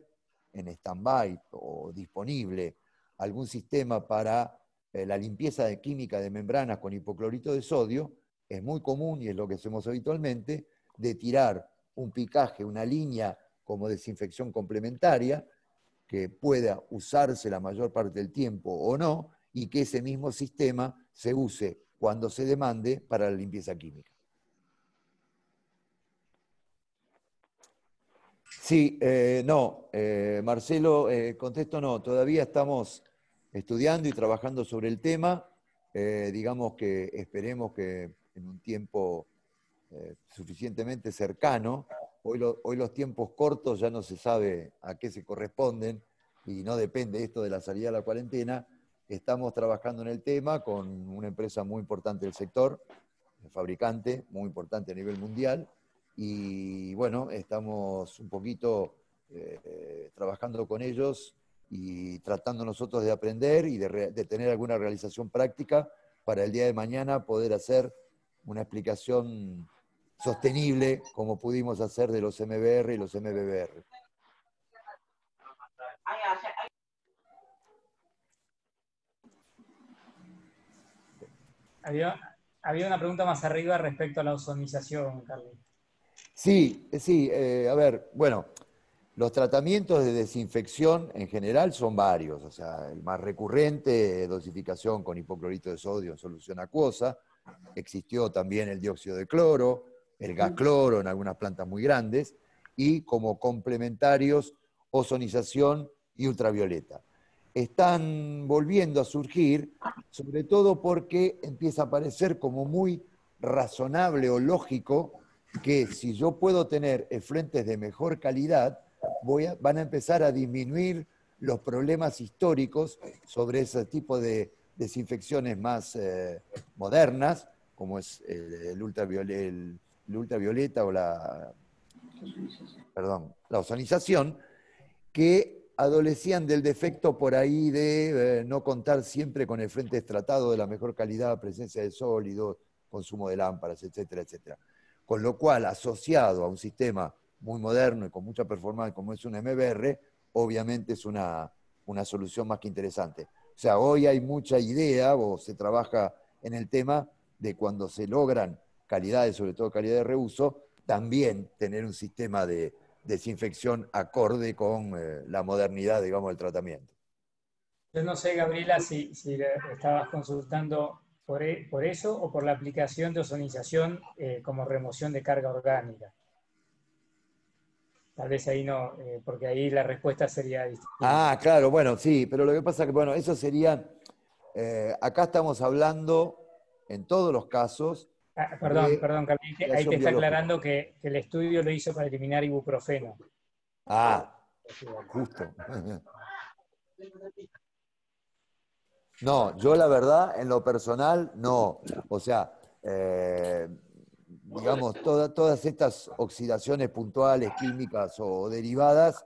en stand o disponible algún sistema para eh, la limpieza de química de membranas con hipoclorito de sodio, es muy común y es lo que hacemos habitualmente, de tirar un picaje, una línea como desinfección complementaria, que pueda usarse la mayor parte del tiempo o no, y que ese mismo sistema se use cuando se demande para la limpieza química. Sí, eh, no, eh, Marcelo, eh, contesto no, todavía estamos estudiando y trabajando sobre el tema, digamos que esperemos que en un tiempo suficientemente cercano, hoy, hoy los tiempos cortos ya no se sabe a qué se corresponden y no depende esto de la salida de la cuarentena, estamos trabajando en el tema con una empresa muy importante del sector, fabricante muy importante a nivel mundial, y bueno, estamos un poquito eh, trabajando con ellos y tratando nosotros de aprender y de, tener alguna realización práctica para el día de mañana poder hacer una explicación sostenible como pudimos hacer de los MBR y los MBBR. Había, una pregunta más arriba respecto a la ozonización, Carlos. Sí, eh, sí, eh, a ver, bueno, los tratamientos de desinfección en general son varios, o sea, el más recurrente, dosificación con hipoclorito de sodio en solución acuosa, existió también el dióxido de cloro, el gas cloro en algunas plantas muy grandes, y como complementarios, ozonización y ultravioleta. Están volviendo a surgir, sobre todo porque empieza a parecer como muy razonable o lógico que si yo puedo tener eh, frentes de mejor calidad, van a empezar a disminuir los problemas históricos sobre ese tipo de desinfecciones más eh, modernas, como es eh, el, ultravioleta, o la, perdón, la ozonización, que adolecían del defecto por ahí de no contar siempre con el frente tratado de la mejor calidad, presencia de sólidos, consumo de lámparas, etcétera, etcétera con lo cual asociado a un sistema muy moderno y con mucha performance como es un MBR, obviamente es una, solución más que interesante. O sea, hoy hay mucha idea o se trabaja en el tema de cuando se logran calidades, sobre todo calidad de reuso, también tener un sistema de desinfección acorde con eh, la modernidad, digamos, del tratamiento. Yo no sé, Gabriela, si, si estabas consultando e, por, eso o por la aplicación de ozonización eh, como remoción de carga orgánica? Tal vez ahí no, eh, porque ahí la respuesta sería distinta. Ah, claro, bueno, sí, pero lo que pasa es que, bueno, eso sería, eh, acá estamos hablando, en todos los casos... Ah, perdón, perdón, Carmen, ahí te está aclarando que, que, el estudio lo hizo para eliminar ibuprofeno. Ah, justo. No, yo la verdad, en lo personal, no. O sea, eh, digamos, todas estas oxidaciones puntuales, químicas o derivadas,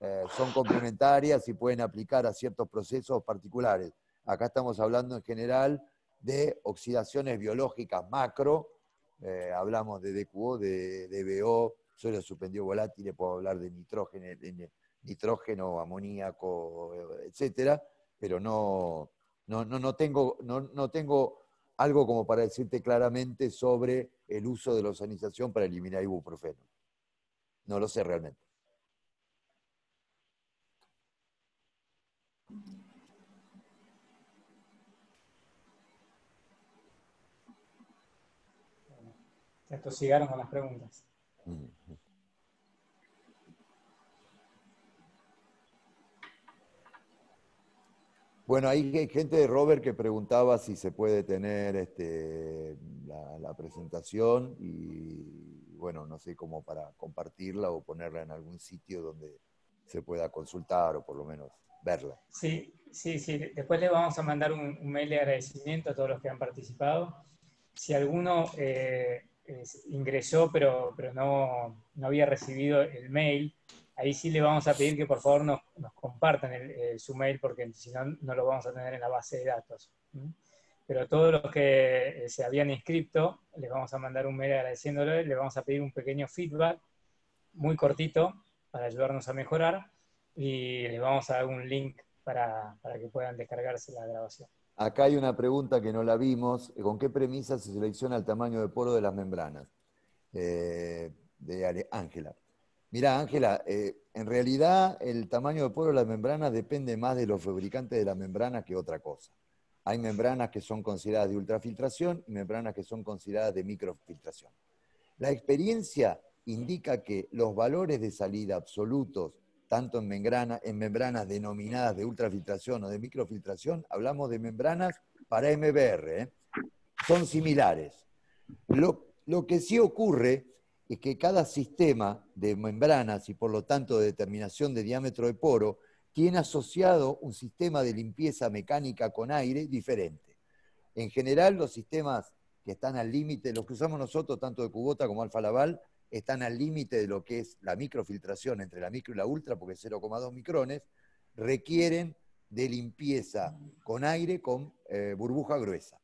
eh, son complementarias y pueden aplicar a ciertos procesos particulares. Acá estamos hablando en general de oxidaciones biológicas macro, eh, hablamos de DQO, de DBO, suelo suspendido volátil, puedo hablar de nitrógeno, de nitrógeno amoníaco, etcétera, pero no, no, no, no, tengo, no, tengo algo como para decirte claramente sobre el uso de la oxanización para eliminar ibuprofeno. No lo sé realmente. Esto llegaron con las preguntas. Bueno, hay gente de Robert que preguntaba si se puede tener este, la, presentación y bueno, no sé cómo para compartirla o ponerla en algún sitio donde se pueda consultar o por lo menos verla. Sí, sí, sí. Después le vamos a mandar un, mail de agradecimiento a todos los que han participado. Si alguno eh, ingresó pero, pero no, no había recibido el mail, ahí sí le vamos a pedir que por favor nos, compartan su mail porque si no, no lo vamos a tener en la base de datos. Pero a todos los que eh, se habían inscrito, les vamos a mandar un mail agradeciéndole, les vamos a pedir un pequeño feedback, muy cortito, para ayudarnos a mejorar, y les vamos a dar un link para, que puedan descargarse la grabación. Acá hay una pregunta que no la vimos, ¿con qué premisa se selecciona el tamaño de poro de las membranas? Eh, de Ángela. Mira, Ángela, eh, en realidad el tamaño de poro de la membrana depende más de los fabricantes de la membrana que otra cosa. Hay membranas que son consideradas de ultrafiltración y membranas que son consideradas de microfiltración. La experiencia indica que los valores de salida absolutos, tanto en, membrana, en membranas denominadas de ultrafiltración o de microfiltración, hablamos de membranas para MBR, ¿eh? son similares. lo que sí ocurre es que cada sistema de membranas y por lo tanto de determinación de diámetro de poro tiene asociado un sistema de limpieza mecánica con aire diferente. En general, los sistemas que están al límite, los que usamos nosotros, tanto de cubota como alfa laval, están al límite de lo que es la microfiltración entre la micro y la ultra, porque es 0,2 micrones, requieren de limpieza con aire con eh, burbuja gruesa.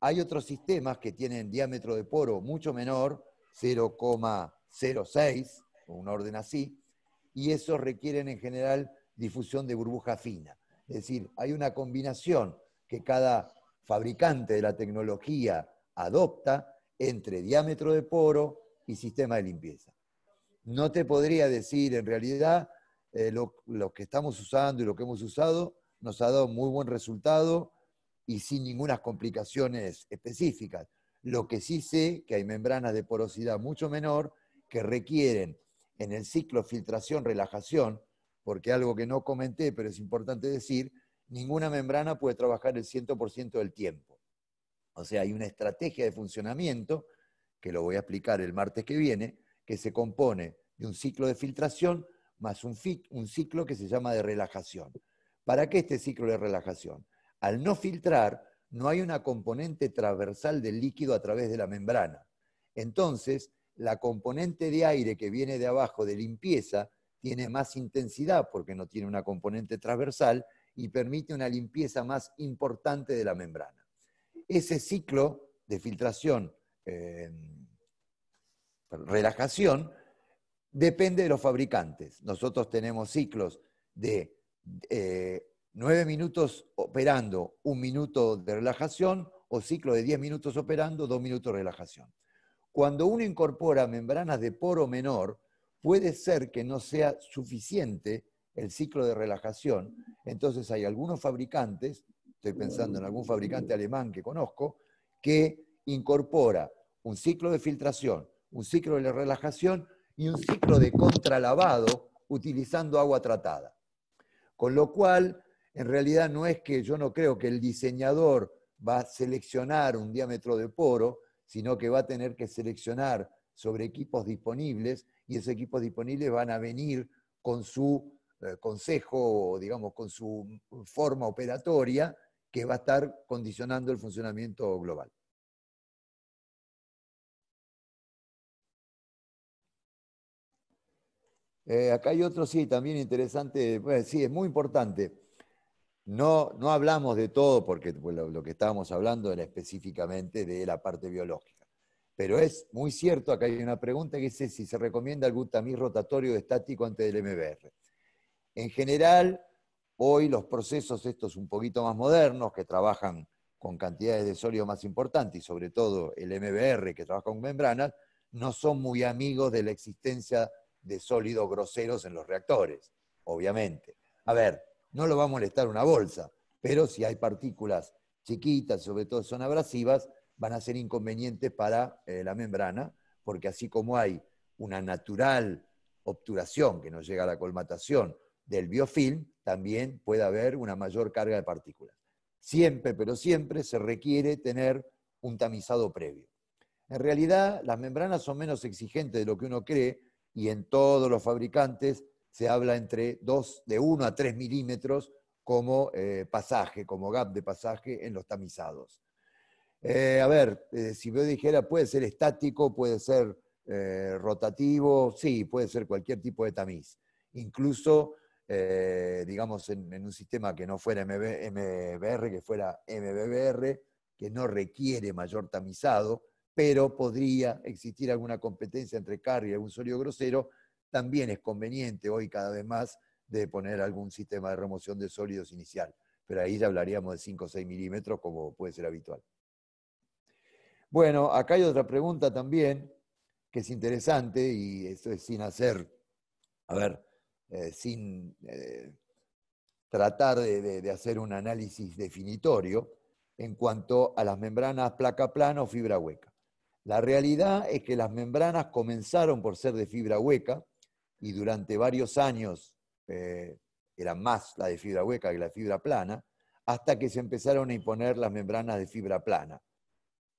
Hay otros sistemas que tienen diámetro de poro mucho menor, 0,06, un orden así, y eso requieren en general difusión de burbuja fina. Es decir, hay una combinación que cada fabricante de la tecnología adopta entre diámetro de poro y sistema de limpieza. No te podría decir, en realidad, eh, lo, lo, que estamos usando y lo que hemos usado nos ha dado muy buen resultado y sin ninguna complicaciones específicas. Lo que sí sé que hay membranas de porosidad mucho menor que requieren en el ciclo filtración-relajación, porque algo que no comenté, pero es importante decir, ninguna membrana puede trabajar el 100% del tiempo. O sea, hay una estrategia de funcionamiento, que lo voy a explicar el martes que viene, que se compone de un ciclo de filtración más un, un ciclo que se llama de relajación. ¿Para qué este ciclo de relajación? Al no filtrar, no hay una componente transversal del líquido a través de la membrana. Entonces, la componente de aire que viene de abajo de limpieza tiene más intensidad porque no tiene una componente transversal y permite una limpieza más importante de la membrana. Ese ciclo de filtración, eh, relajación, depende de los fabricantes. Nosotros tenemos ciclos de eh, 9 minutos operando, un minuto de relajación, o ciclo de 10 minutos operando, dos minutos de relajación. Cuando uno incorpora membranas de poro menor, puede ser que no sea suficiente el ciclo de relajación. Entonces hay algunos fabricantes, estoy pensando en algún fabricante alemán que conozco, que incorpora un ciclo de filtración, un ciclo de relajación y un ciclo de contralavado utilizando agua tratada. Con lo cual, en realidad no es que yo no creo que el diseñador va a seleccionar un diámetro de poro, sino que va a tener que seleccionar sobre equipos disponibles y esos equipos disponibles van a venir con su eh, consejo o digamos con su forma operatoria que va a estar condicionando el funcionamiento global. Eh, acá hay otro, sí, también interesante, sí, es muy importante. No, no hablamos de todo porque pues, lo, que estábamos hablando era específicamente de la parte biológica. Pero es muy cierto, acá hay una pregunta que es si se recomienda algún tamiz rotatorio estático antes del MBR. En general, hoy los procesos estos un poquito más modernos, que trabajan con cantidades de sólido más importantes, y sobre todo el MBR, que trabaja con membranas, no son muy amigos de la existencia de sólidos groseros en los reactores, obviamente. A ver, no lo va a molestar una bolsa, pero si hay partículas chiquitas, sobre todo son abrasivas, van a ser inconvenientes para eh, la membrana, porque así como hay una natural obturación que nos llega a la colmatación del biofilm, también puede haber una mayor carga de partículas. Siempre, pero siempre se requiere tener un tamizado previo. En realidad, las membranas son menos exigentes de lo que uno cree y en todos los fabricantes se habla entre dos de 1 a 3 milímetros como eh, pasaje, como gap de pasaje en los tamizados. Eh, a ver, eh, si yo dijera, puede ser estático, puede ser rotativo, sí, puede ser cualquier tipo de tamiz. Incluso, digamos, en, un sistema que no fuera MB, MBR, que fuera MBBR, que no requiere mayor tamizado, pero podría existir alguna competencia entre carga y algún sólido grosero también es conveniente hoy cada vez más de poner algún sistema de remoción de sólidos inicial. Pero ahí ya hablaríamos de 5 o 6 milímetros como puede ser habitual. Bueno, acá hay otra pregunta también que es interesante y esto es sin hacer, a ver, eh, sin eh, tratar de, de hacer un análisis definitorio en cuanto a las membranas placa plana o fibra hueca. La realidad es que las membranas comenzaron por ser de fibra hueca, y durante varios años eh, era más la de fibra hueca que la de fibra plana, hasta que se empezaron a imponer las membranas de fibra plana.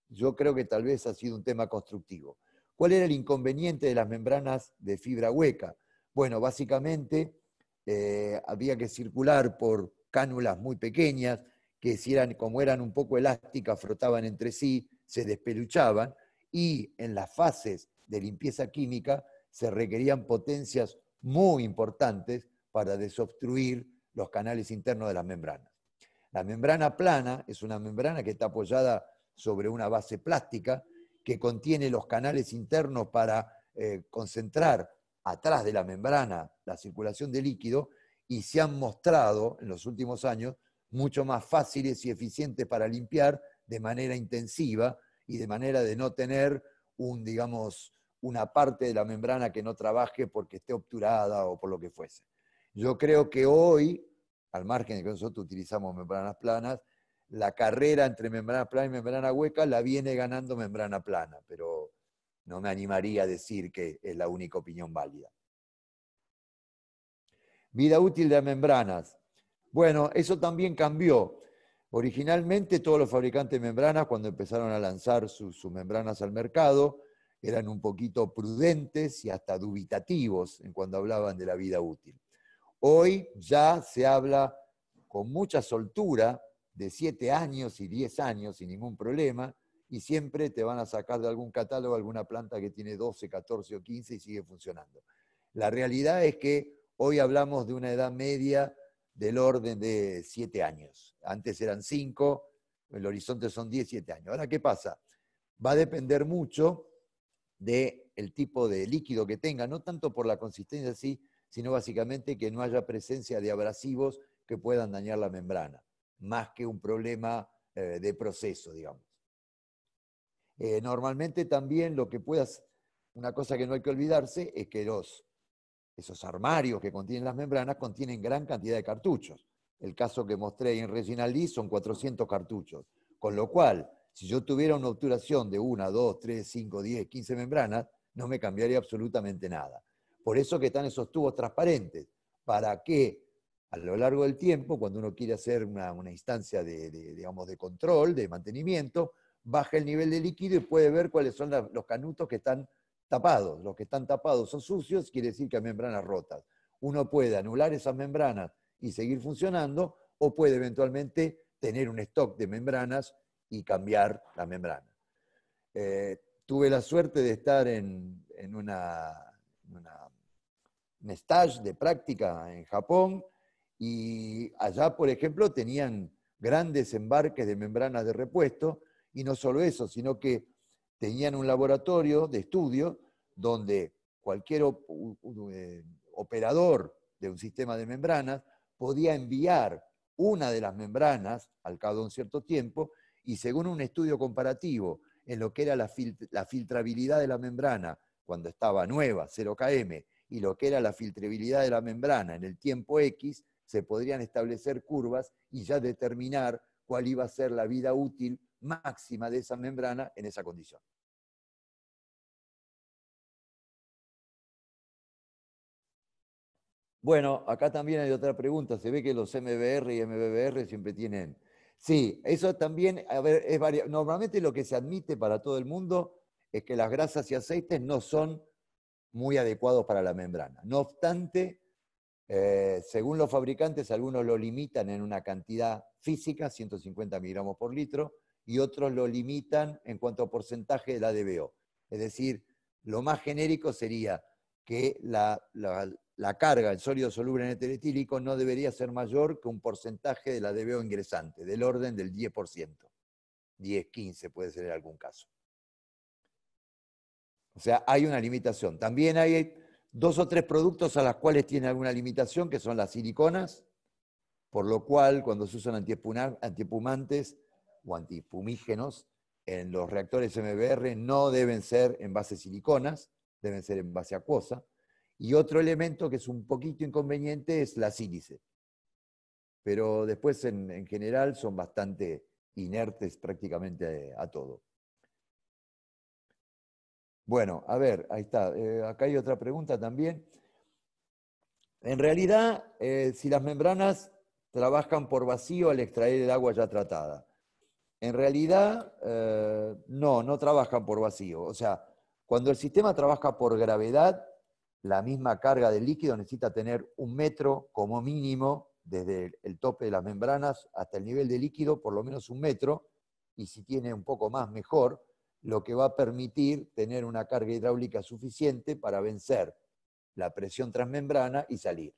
Yo creo que tal vez ha sido un tema constructivo. ¿Cuál era el inconveniente de las membranas de fibra hueca? Bueno, básicamente eh, había que circular por cánulas muy pequeñas, que si eran, como eran un poco elásticas, frotaban entre sí, se despeluchaban, y en las fases de limpieza química se requerían potencias muy importantes para desobstruir los canales internos de las membranas. La membrana plana es una membrana que está apoyada sobre una base plástica que contiene los canales internos para eh, concentrar atrás de la membrana la circulación de líquido y se han mostrado en los últimos años mucho más fáciles y eficientes para limpiar de manera intensiva y de manera de no tener un, digamos, una parte de la membrana que no trabaje porque esté obturada o por lo que fuese. Yo creo que hoy, al margen de que nosotros utilizamos membranas planas, la carrera entre membrana plana y membrana hueca la viene ganando membrana plana, pero no me animaría a decir que es la única opinión válida. Vida útil de membranas. Bueno, eso también cambió. Originalmente todos los fabricantes de membranas, cuando empezaron a lanzar sus, sus membranas al mercado, eran un poquito prudentes y hasta dubitativos en cuando hablaban de la vida útil. Hoy ya se habla con mucha soltura de 7 años y 10 años sin ningún problema y siempre te van a sacar de algún catálogo alguna planta que tiene 12, 14 o 15 y sigue funcionando. La realidad es que hoy hablamos de una edad media del orden de 7 años. Antes eran 5, el horizonte son 10, 7 años. Ahora, ¿qué pasa? Va a depender mucho del el tipo de líquido que tenga, no tanto por la consistencia sí, sino básicamente que no haya presencia de abrasivos que puedan dañar la membrana, más que un problema eh, de proceso, digamos. Eh, normalmente también lo que puedas, una cosa que no hay que olvidarse es que los, esos armarios que contienen las membranas contienen gran cantidad de cartuchos. El caso que mostré en Reginald son 400 cartuchos, con lo cual si yo tuviera una obturación de una, dos, tres, cinco, diez, 15 membranas, no me cambiaría absolutamente nada. Por eso que están esos tubos transparentes, para que a lo largo del tiempo, cuando uno quiere hacer una, instancia de, de control, de mantenimiento, baje el nivel de líquido y puede ver cuáles son los canutos que están tapados. Los que están tapados son sucios, quiere decir que hay membranas rotas. Uno puede anular esas membranas y seguir funcionando, o puede eventualmente tener un stock de membranas y cambiar la membrana. Eh, tuve la suerte de estar en, en una, una, un stage de práctica en Japón y allá, por ejemplo, tenían grandes embarques de membranas de repuesto y no solo eso, sino que tenían un laboratorio de estudio donde cualquier eh, operador de un sistema de membranas podía enviar una de las membranas al cabo de un cierto tiempo y según un estudio comparativo en lo que era la, filtrabilidad de la membrana cuando estaba nueva, 0 km, y lo que era la filtrabilidad de la membrana en el tiempo X, se podrían establecer curvas y ya determinar cuál iba a ser la vida útil máxima de esa membrana en esa condición. Bueno, acá también hay otra pregunta. Se ve que los MBR y MBBR siempre tienen Sí, eso también, es Normalmente lo que se admite para todo el mundo es que las grasas y aceites no son muy adecuados para la membrana. No obstante, eh, según los fabricantes, algunos lo limitan en una cantidad física, 150 miligramos por litro, y otros lo limitan en cuanto a porcentaje de la DBO. Es decir, lo más genérico sería que la, la carga del sólido soluble en el etílico no debería ser mayor que un porcentaje de la DBO ingresante, del orden del 10%. 10, 15 puede ser en algún caso. O sea, hay una limitación. También hay dos o tres productos a los cuales tiene alguna limitación, que son las siliconas, por lo cual cuando se usan antipumantes o antifumígenos, en los reactores MBR no deben ser en base siliconas, deben ser en base acuosa y otro elemento que es un poquito inconveniente es la sílice. Pero después, en, general, son bastante inertes prácticamente a, todo. Bueno, a ver, ahí está. Eh, acá hay otra pregunta también. En realidad, eh, si las membranas trabajan por vacío al extraer el agua ya tratada. En realidad, eh, no, no trabajan por vacío. O sea, cuando el sistema trabaja por gravedad, la misma carga de líquido necesita tener un metro como mínimo, desde el tope de las membranas hasta el nivel de líquido, por lo menos un metro, y si tiene un poco más, mejor, lo que va a permitir tener una carga hidráulica suficiente para vencer la presión transmembrana y salir.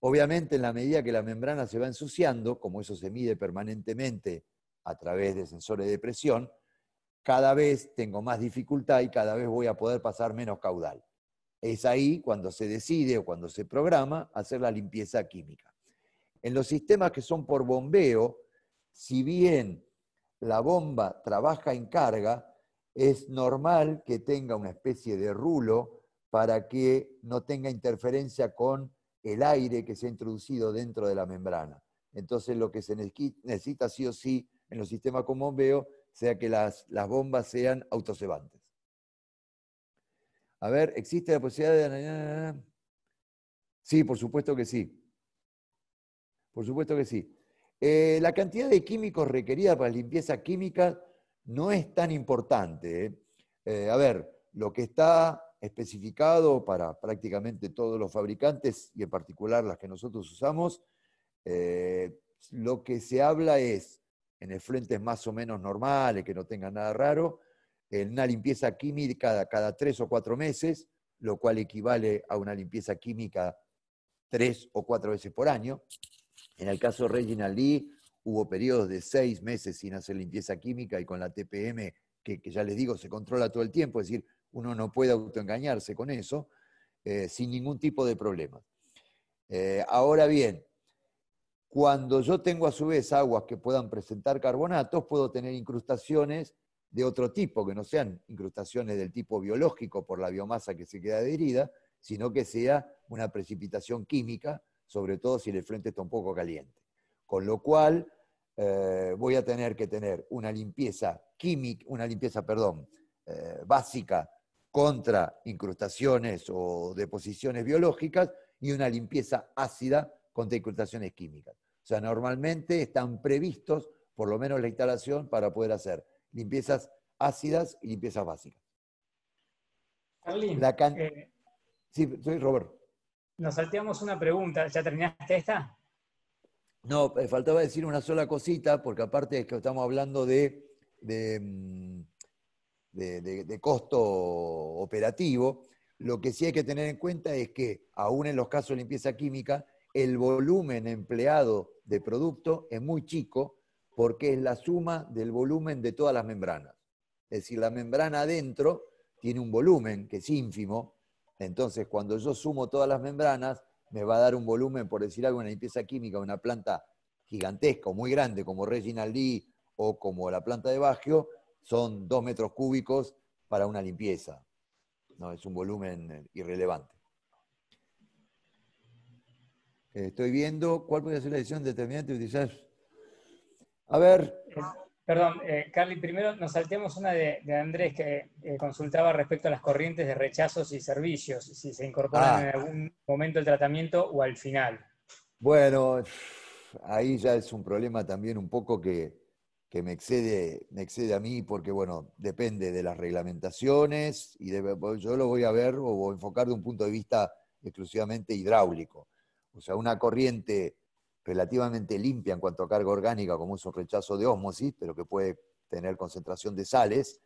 Obviamente, en la medida que la membrana se va ensuciando, como eso se mide permanentemente a través de sensores de presión, cada vez tengo más dificultad y cada vez voy a poder pasar menos caudal. Es ahí cuando se decide o cuando se programa hacer la limpieza química. En los sistemas que son por bombeo, si bien la bomba trabaja en carga, es normal que tenga una especie de rulo para que no tenga interferencia con el aire que se ha introducido dentro de la membrana. Entonces lo que se necesita sí o sí en los sistemas con bombeo sea que las, bombas sean autocebantes. A ver, ¿existe la posibilidad de... Sí, por supuesto que sí. Por supuesto que sí. Eh, la cantidad de químicos requerida para limpieza química no es tan importante. ¿eh? Eh, a ver, lo que está especificado para prácticamente todos los fabricantes y en particular las que nosotros usamos, lo que se habla es en el frentes más o menos normales, que no tenga nada raro, en una limpieza química cada, tres o cuatro meses, lo cual equivale a una limpieza química tres o cuatro veces por año. En el caso de Reginald Lee, hubo periodos de seis meses sin hacer limpieza química y con la TPM, que, ya les digo, se controla todo el tiempo, es decir, uno no puede autoengañarse con eso, eh, sin ningún tipo de problema. Eh, ahora bien, cuando yo tengo a su vez aguas que puedan presentar carbonatos, puedo tener incrustaciones de otro tipo, que no sean incrustaciones del tipo biológico por la biomasa que se queda adherida, sino que sea una precipitación química, sobre todo si el frente está un poco caliente. Con lo cual, eh, voy a tener que tener una limpieza química, una limpieza, perdón, eh, básica contra incrustaciones o deposiciones biológicas y una limpieza ácida contra incrustaciones químicas. O sea, normalmente están previstos por lo menos la instalación para poder hacer limpiezas ácidas y limpiezas básicas. Carlin, eh, sí, soy Robert. Nos salteamos una pregunta. ¿Ya terminaste esta? No, eh, faltaba decir una sola cosita, porque aparte es que estamos hablando mm, de, de, de costo operativo. Lo que sí hay que tener en cuenta es que, aún en los casos de limpieza química, el volumen empleado de producto es muy chico porque es la suma del volumen de todas las membranas. Es decir, la membrana adentro tiene un volumen que es ínfimo, entonces cuando yo sumo todas las membranas, me va a dar un volumen, por decir algo, una limpieza química, una planta gigantesca o muy grande como Reginald o como la planta de Baggio, son dos metros cúbicos para una limpieza. No, es un volumen eh, irrelevante. Estoy viendo cuál puede ser la decisión determinante de utilizar a ver. Eh, perdón, eh, Carly, primero nos saltemos una de, Andrés que eh, consultaba respecto a las corrientes de rechazos y servicios, si se incorporan ah. en algún momento el tratamiento o al final. Bueno, ahí ya es un problema también un poco que, me excede, me excede a mí, porque bueno, depende de las reglamentaciones y pues, yo lo voy a ver o enfocar de un punto de vista exclusivamente hidráulico. O sea, una corriente relativamente limpia en cuanto a carga orgánica, como es un rechazo de ósmosis, pero que puede tener concentración de sales,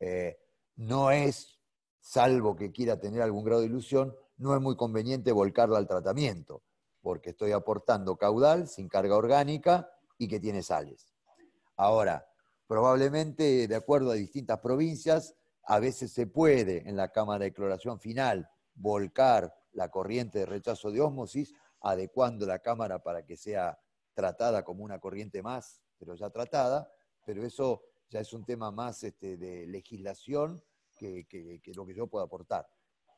eh, no es, salvo que quiera tener algún grado de ilusión, no es muy conveniente volcarla al tratamiento, porque estoy aportando caudal sin carga orgánica y que tiene sales. Ahora, probablemente, de acuerdo a distintas provincias, a veces se puede en la cámara de cloración final volcar la corriente de rechazo de ósmosis adecuando la cámara para que sea tratada como una corriente más, pero ya tratada, pero eso ya es un tema más este, de legislación que, lo que yo puedo aportar.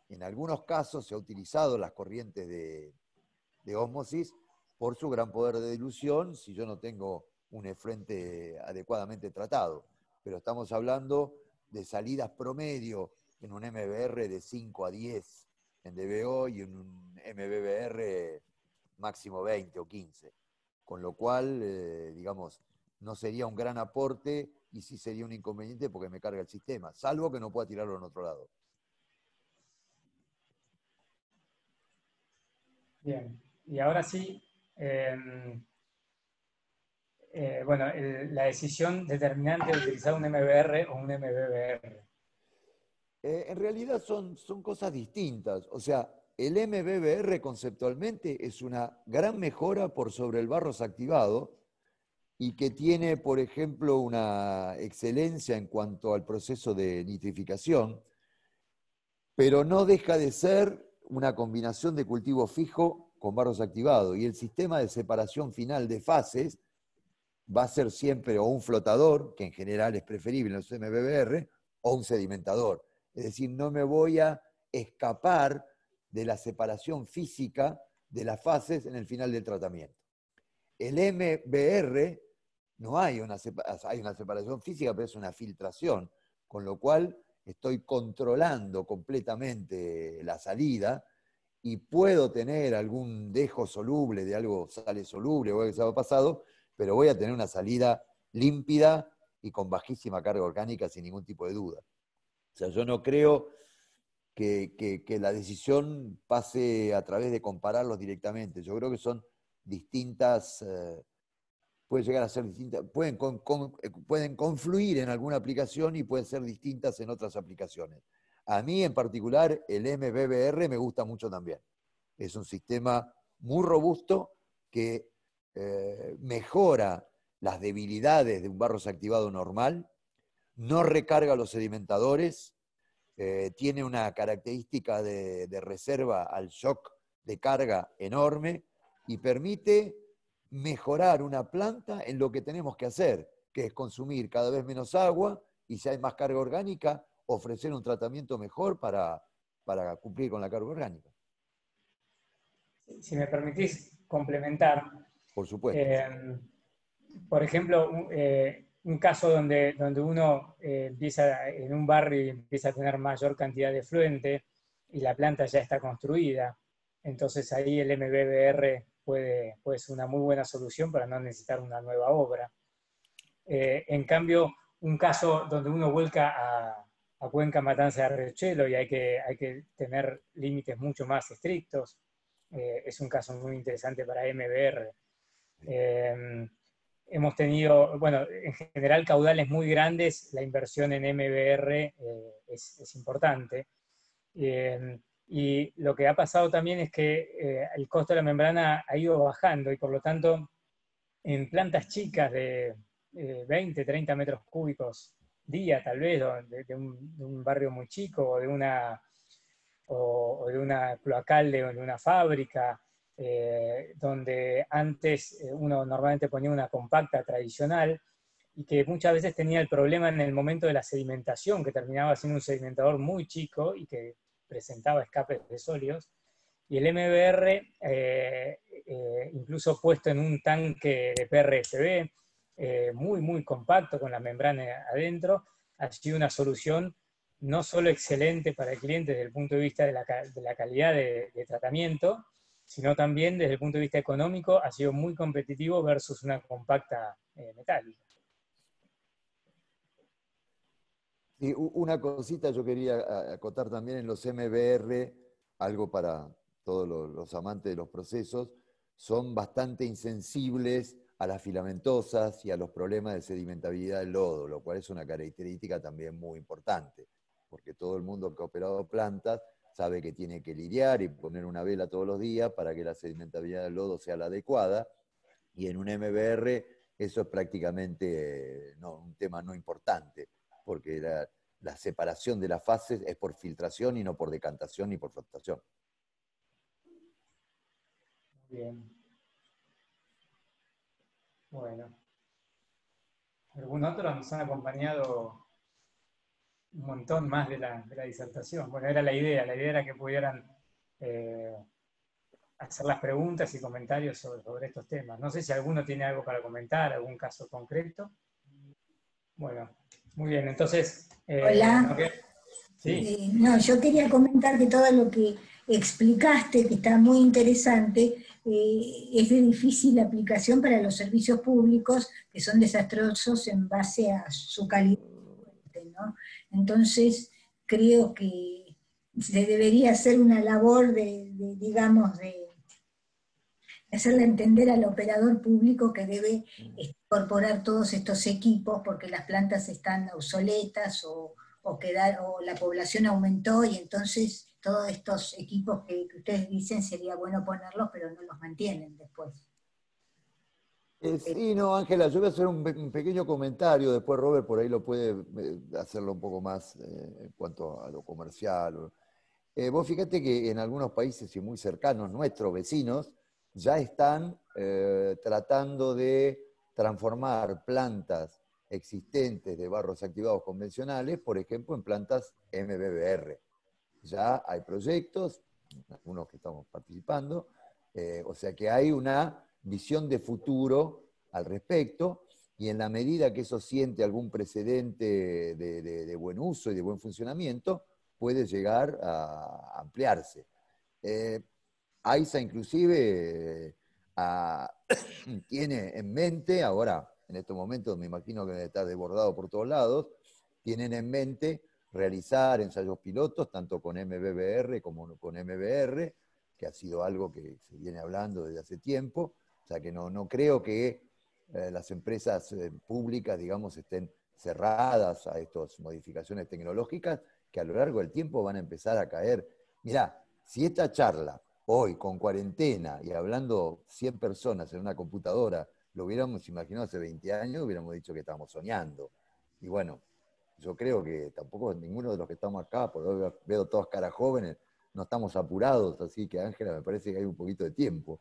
En algunos casos se han utilizado las corrientes de, ósmosis por su gran poder de dilución si yo no tengo un frente adecuadamente tratado. Pero estamos hablando de salidas promedio en un MBR de 5 a 10 en DBO y en un MBBR máximo 20 o 15. Con lo cual, eh, digamos, no sería un gran aporte y sí sería un inconveniente porque me carga el sistema, salvo que no pueda tirarlo en otro lado. Bien, y ahora sí, em, eh, bueno, la decisión determinante de utilizar un MBR o un MBBR. Eh, en realidad son, son cosas distintas, o sea, el MBBR conceptualmente es una gran mejora por sobre el barro activado y que tiene, por ejemplo, una excelencia en cuanto al proceso de nitrificación, pero no deja de ser una combinación de cultivo fijo con barros activado y el sistema de separación final de fases va a ser siempre o un flotador, que en general es preferible en los MBBR, o un sedimentador. Es decir, no me voy a escapar de la separación física de las fases en el final del tratamiento. El MBR no hay una, hay una separación física, pero es una filtración, con lo cual estoy controlando completamente la salida y puedo tener algún dejo soluble de algo, sale soluble o algo que se ha pasado, pero voy a tener una salida límpida y con bajísima carga orgánica sin ningún tipo de duda. O sea, yo no creo que, la decisión pase a través de compararlos directamente. Yo creo que son distintas, eh, pueden llegar a ser distintas, eh, pueden, confluir en alguna aplicación y pueden ser distintas en otras aplicaciones. A mí en particular el MBBR me gusta mucho también. Es un sistema muy robusto que eh, mejora las debilidades de un barro activado normal, no recarga los sedimentadores, eh, tiene una característica de, reserva al shock de carga enorme y permite mejorar una planta en lo que tenemos que hacer, que es consumir cada vez menos agua y si hay más carga orgánica, ofrecer un tratamiento mejor para, cumplir con la carga orgánica. Si me permitís complementar. Por supuesto. Eh, por ejemplo, eh, un caso donde, donde uno eh, empieza en un barrio y empieza a tener mayor cantidad de fluente y la planta ya está construida. Entonces ahí el MBBR puede, puede ser una muy buena solución para no necesitar una nueva obra. Eh, en cambio, un caso donde uno vuelca a, a Cuenca, Matanza de Arrechelo y hay que, hay que tener límites mucho más estrictos, eh, es un caso muy interesante para MBR hemos tenido, bueno, en general caudales muy grandes, la inversión en MBR eh, es, importante. Eh, y lo que ha pasado también es que eh, el costo de la membrana ha ido bajando y por lo tanto en plantas chicas de 20, 30 metros cúbicos día tal vez, de, un, barrio muy chico o de una, o, o de una cloacal de una fábrica, eh, donde antes eh, uno normalmente ponía una compacta tradicional y que muchas veces tenía el problema en el momento de la sedimentación, que terminaba siendo un sedimentador muy chico y que presentaba escapes de sólidos. Y el MBR, eh, incluso puesto en un tanque de PRSB, muy, muy compacto con la membrana adentro, ha sido una solución no solo excelente para el cliente desde el punto de vista de la, calidad de tratamiento, sino también desde el punto de vista económico ha sido muy competitivo versus una compacta eh, metálica. una cosita yo quería acotar también en los MBR, algo para todos los amantes de los procesos, son bastante insensibles a las filamentosas y a los problemas de sedimentabilidad del lodo, lo cual es una característica también muy importante, porque todo el mundo que ha operado plantas sabe que tiene que lidiar y poner una vela todos los días para que la sedimentabilidad del lodo sea la adecuada. Y en un MBR eso es prácticamente eh, un tema no importante, porque la, separación de las fases es por filtración y no por decantación ni por flotación. Bien. Bueno. ¿Algún otro nos han acompañado un montón más de la, disertación. Bueno, era la idea, la idea era que pudieran eh, hacer las preguntas y comentarios sobre, sobre, estos temas. No sé si alguno tiene algo para comentar, algún caso concreto. Bueno, muy bien, entonces... Eh, Hola. Eh, no, yo quería comentar que todo lo que explicaste, que está muy interesante, es de difícil aplicación para los servicios públicos que son desastrosos en base a su calidad entonces, creo que se debería hacer una labor de, digamos, de hacerle entender al operador público que debe incorporar todos estos equipos porque las plantas están obsoletas o, quedar, o la población aumentó y entonces todos estos equipos que ustedes dicen sería bueno ponerlos, pero no los mantienen después. Eh, eh, sí, no, Ángela, yo voy a hacer un, pequeño comentario, después Robert por ahí lo puede eh, hacerlo un poco más en cuanto a lo comercial. vos fíjate que en algunos países y muy cercanos, nuestros vecinos, ya están tratando de transformar plantas existentes de barros activados convencionales, por ejemplo, en plantas MBBR. Ya hay proyectos, algunos que estamos participando, o sea que hay una visión de futuro al respecto, y en la medida que eso siente algún precedente de, buen uso y de buen funcionamiento, puede llegar a ampliarse. Eh, AISA inclusive eh, tiene en mente, ahora en estos momentos me imagino que está desbordado por todos lados, tienen en mente realizar ensayos pilotos, tanto con MBBR como con MBR, que ha sido algo que se viene hablando desde hace tiempo, o sea que no, creo que eh, las empresas eh, públicas, digamos, estén cerradas a estas modificaciones tecnológicas que a lo largo del tiempo van a empezar a caer. Mirá, si esta charla hoy con cuarentena y hablando 100 personas en una computadora, lo hubiéramos imaginado hace 20 años, hubiéramos dicho que estábamos soñando. Y bueno, yo creo que tampoco ninguno de los que estamos acá, por lo veo todas caras jóvenes, no estamos apurados, así que Ángela, me parece que hay un poquito de tiempo.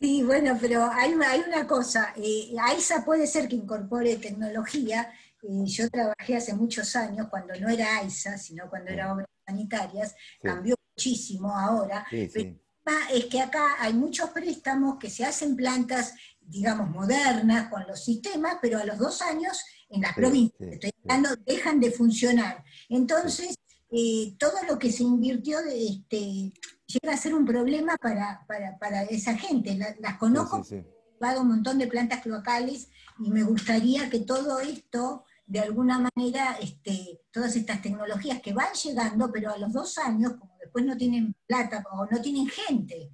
Sí, bueno, pero hay, hay una cosa, eh, AISA puede ser que incorpore tecnología. Eh, yo trabajé hace muchos años, cuando no era AISA, sino cuando era obras sanitarias, cambió muchísimo ahora. pero el es que acá hay muchos préstamos que se hacen plantas, digamos, modernas con los sistemas, pero a los dos años en las provincias, estoy hablando, dejan de funcionar. Entonces, eh, todo lo que se invirtió de, este, llega a ser un problema para, esa gente. las conozco, pago un montón de plantas cloacales y me gustaría que todo esto, de alguna manera, este, todas estas tecnologías que van llegando, pero a los dos años, como después no tienen plata o no tienen gente,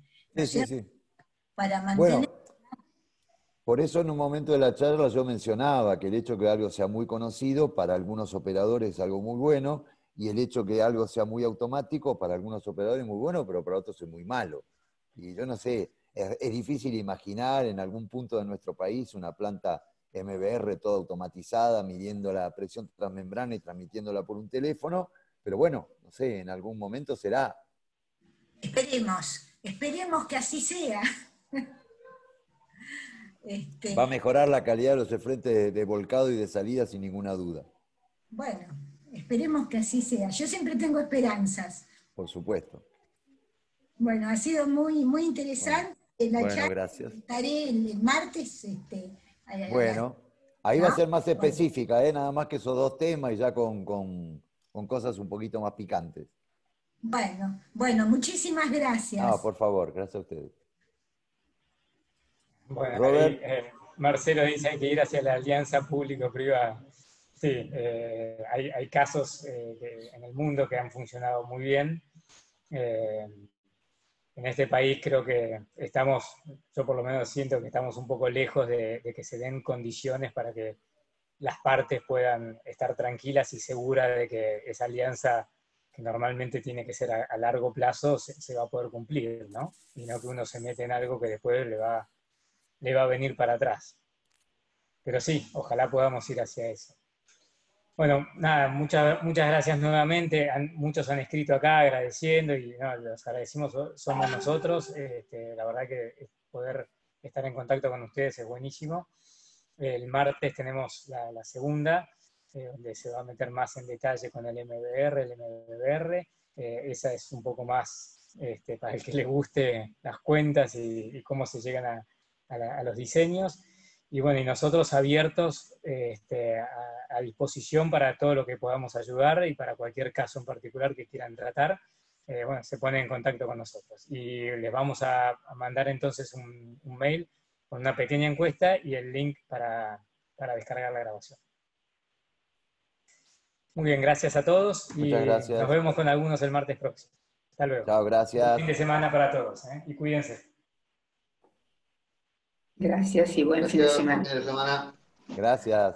para mantener... por eso en un momento de la charla yo mencionaba que el hecho de que algo sea muy conocido para algunos operadores es algo muy bueno, y el hecho que algo sea muy automático para algunos operadores es muy bueno, pero para otros es muy malo. Y yo no sé, es, difícil imaginar en algún punto de nuestro país una planta MBR toda automatizada, midiendo la presión transmembrana y transmitiéndola por un teléfono, pero bueno, no sé, en algún momento será. Esperemos, esperemos que así sea. Este Va a mejorar la calidad de los frentes de volcado y de salida sin ninguna duda. Bueno. Esperemos que así sea. Yo siempre tengo esperanzas. Por supuesto. Bueno, ha sido muy, muy interesante. Bueno, la gracias. Estaré el martes. Este, bueno, ahí va a ser más específica, ¿eh? nada más que esos dos temas y ya con, cosas un poquito más picantes. Bueno, bueno, muchísimas gracias. Ah, por favor, gracias a ustedes. Bueno, eh, Marcelo dice que ir hacia la alianza público-privada. Sí, eh, hay, casos eh, en el mundo que han funcionado muy bien. Eh, en este país creo que estamos, yo por lo menos siento que estamos un poco lejos de, que se den condiciones para que las partes puedan estar tranquilas y seguras de que esa alianza que normalmente tiene que ser a, largo plazo se, va a poder cumplir, ¿no? Y no que uno se mete en algo que después le va, le va a venir para atrás. Pero sí, ojalá podamos ir hacia eso. Bueno, nada, muchas, muchas gracias nuevamente. muchos han escrito acá agradeciendo y los agradecimos somos nosotros. Este, la verdad que poder estar en contacto con ustedes es buenísimo. El martes tenemos la, segunda, eh, donde se va a meter más en detalle con el MBR, el MBR. Eh, esa es un poco más este, para el que le guste las cuentas y, cómo se llegan a los diseños y bueno, y nosotros abiertos este, a, disposición para todo lo que podamos ayudar y para cualquier caso en particular que quieran tratar, eh, bueno, se ponen en contacto con nosotros. Y les vamos a, mandar entonces un, mail con una pequeña encuesta y el link para, descargar la grabación. Muy bien, gracias a todos y nos vemos con algunos el martes próximo. Hasta luego. Chao, gracias. fin de semana para todos ¿eh? y cuídense. Gracias y buen Fin de semana. Gracias.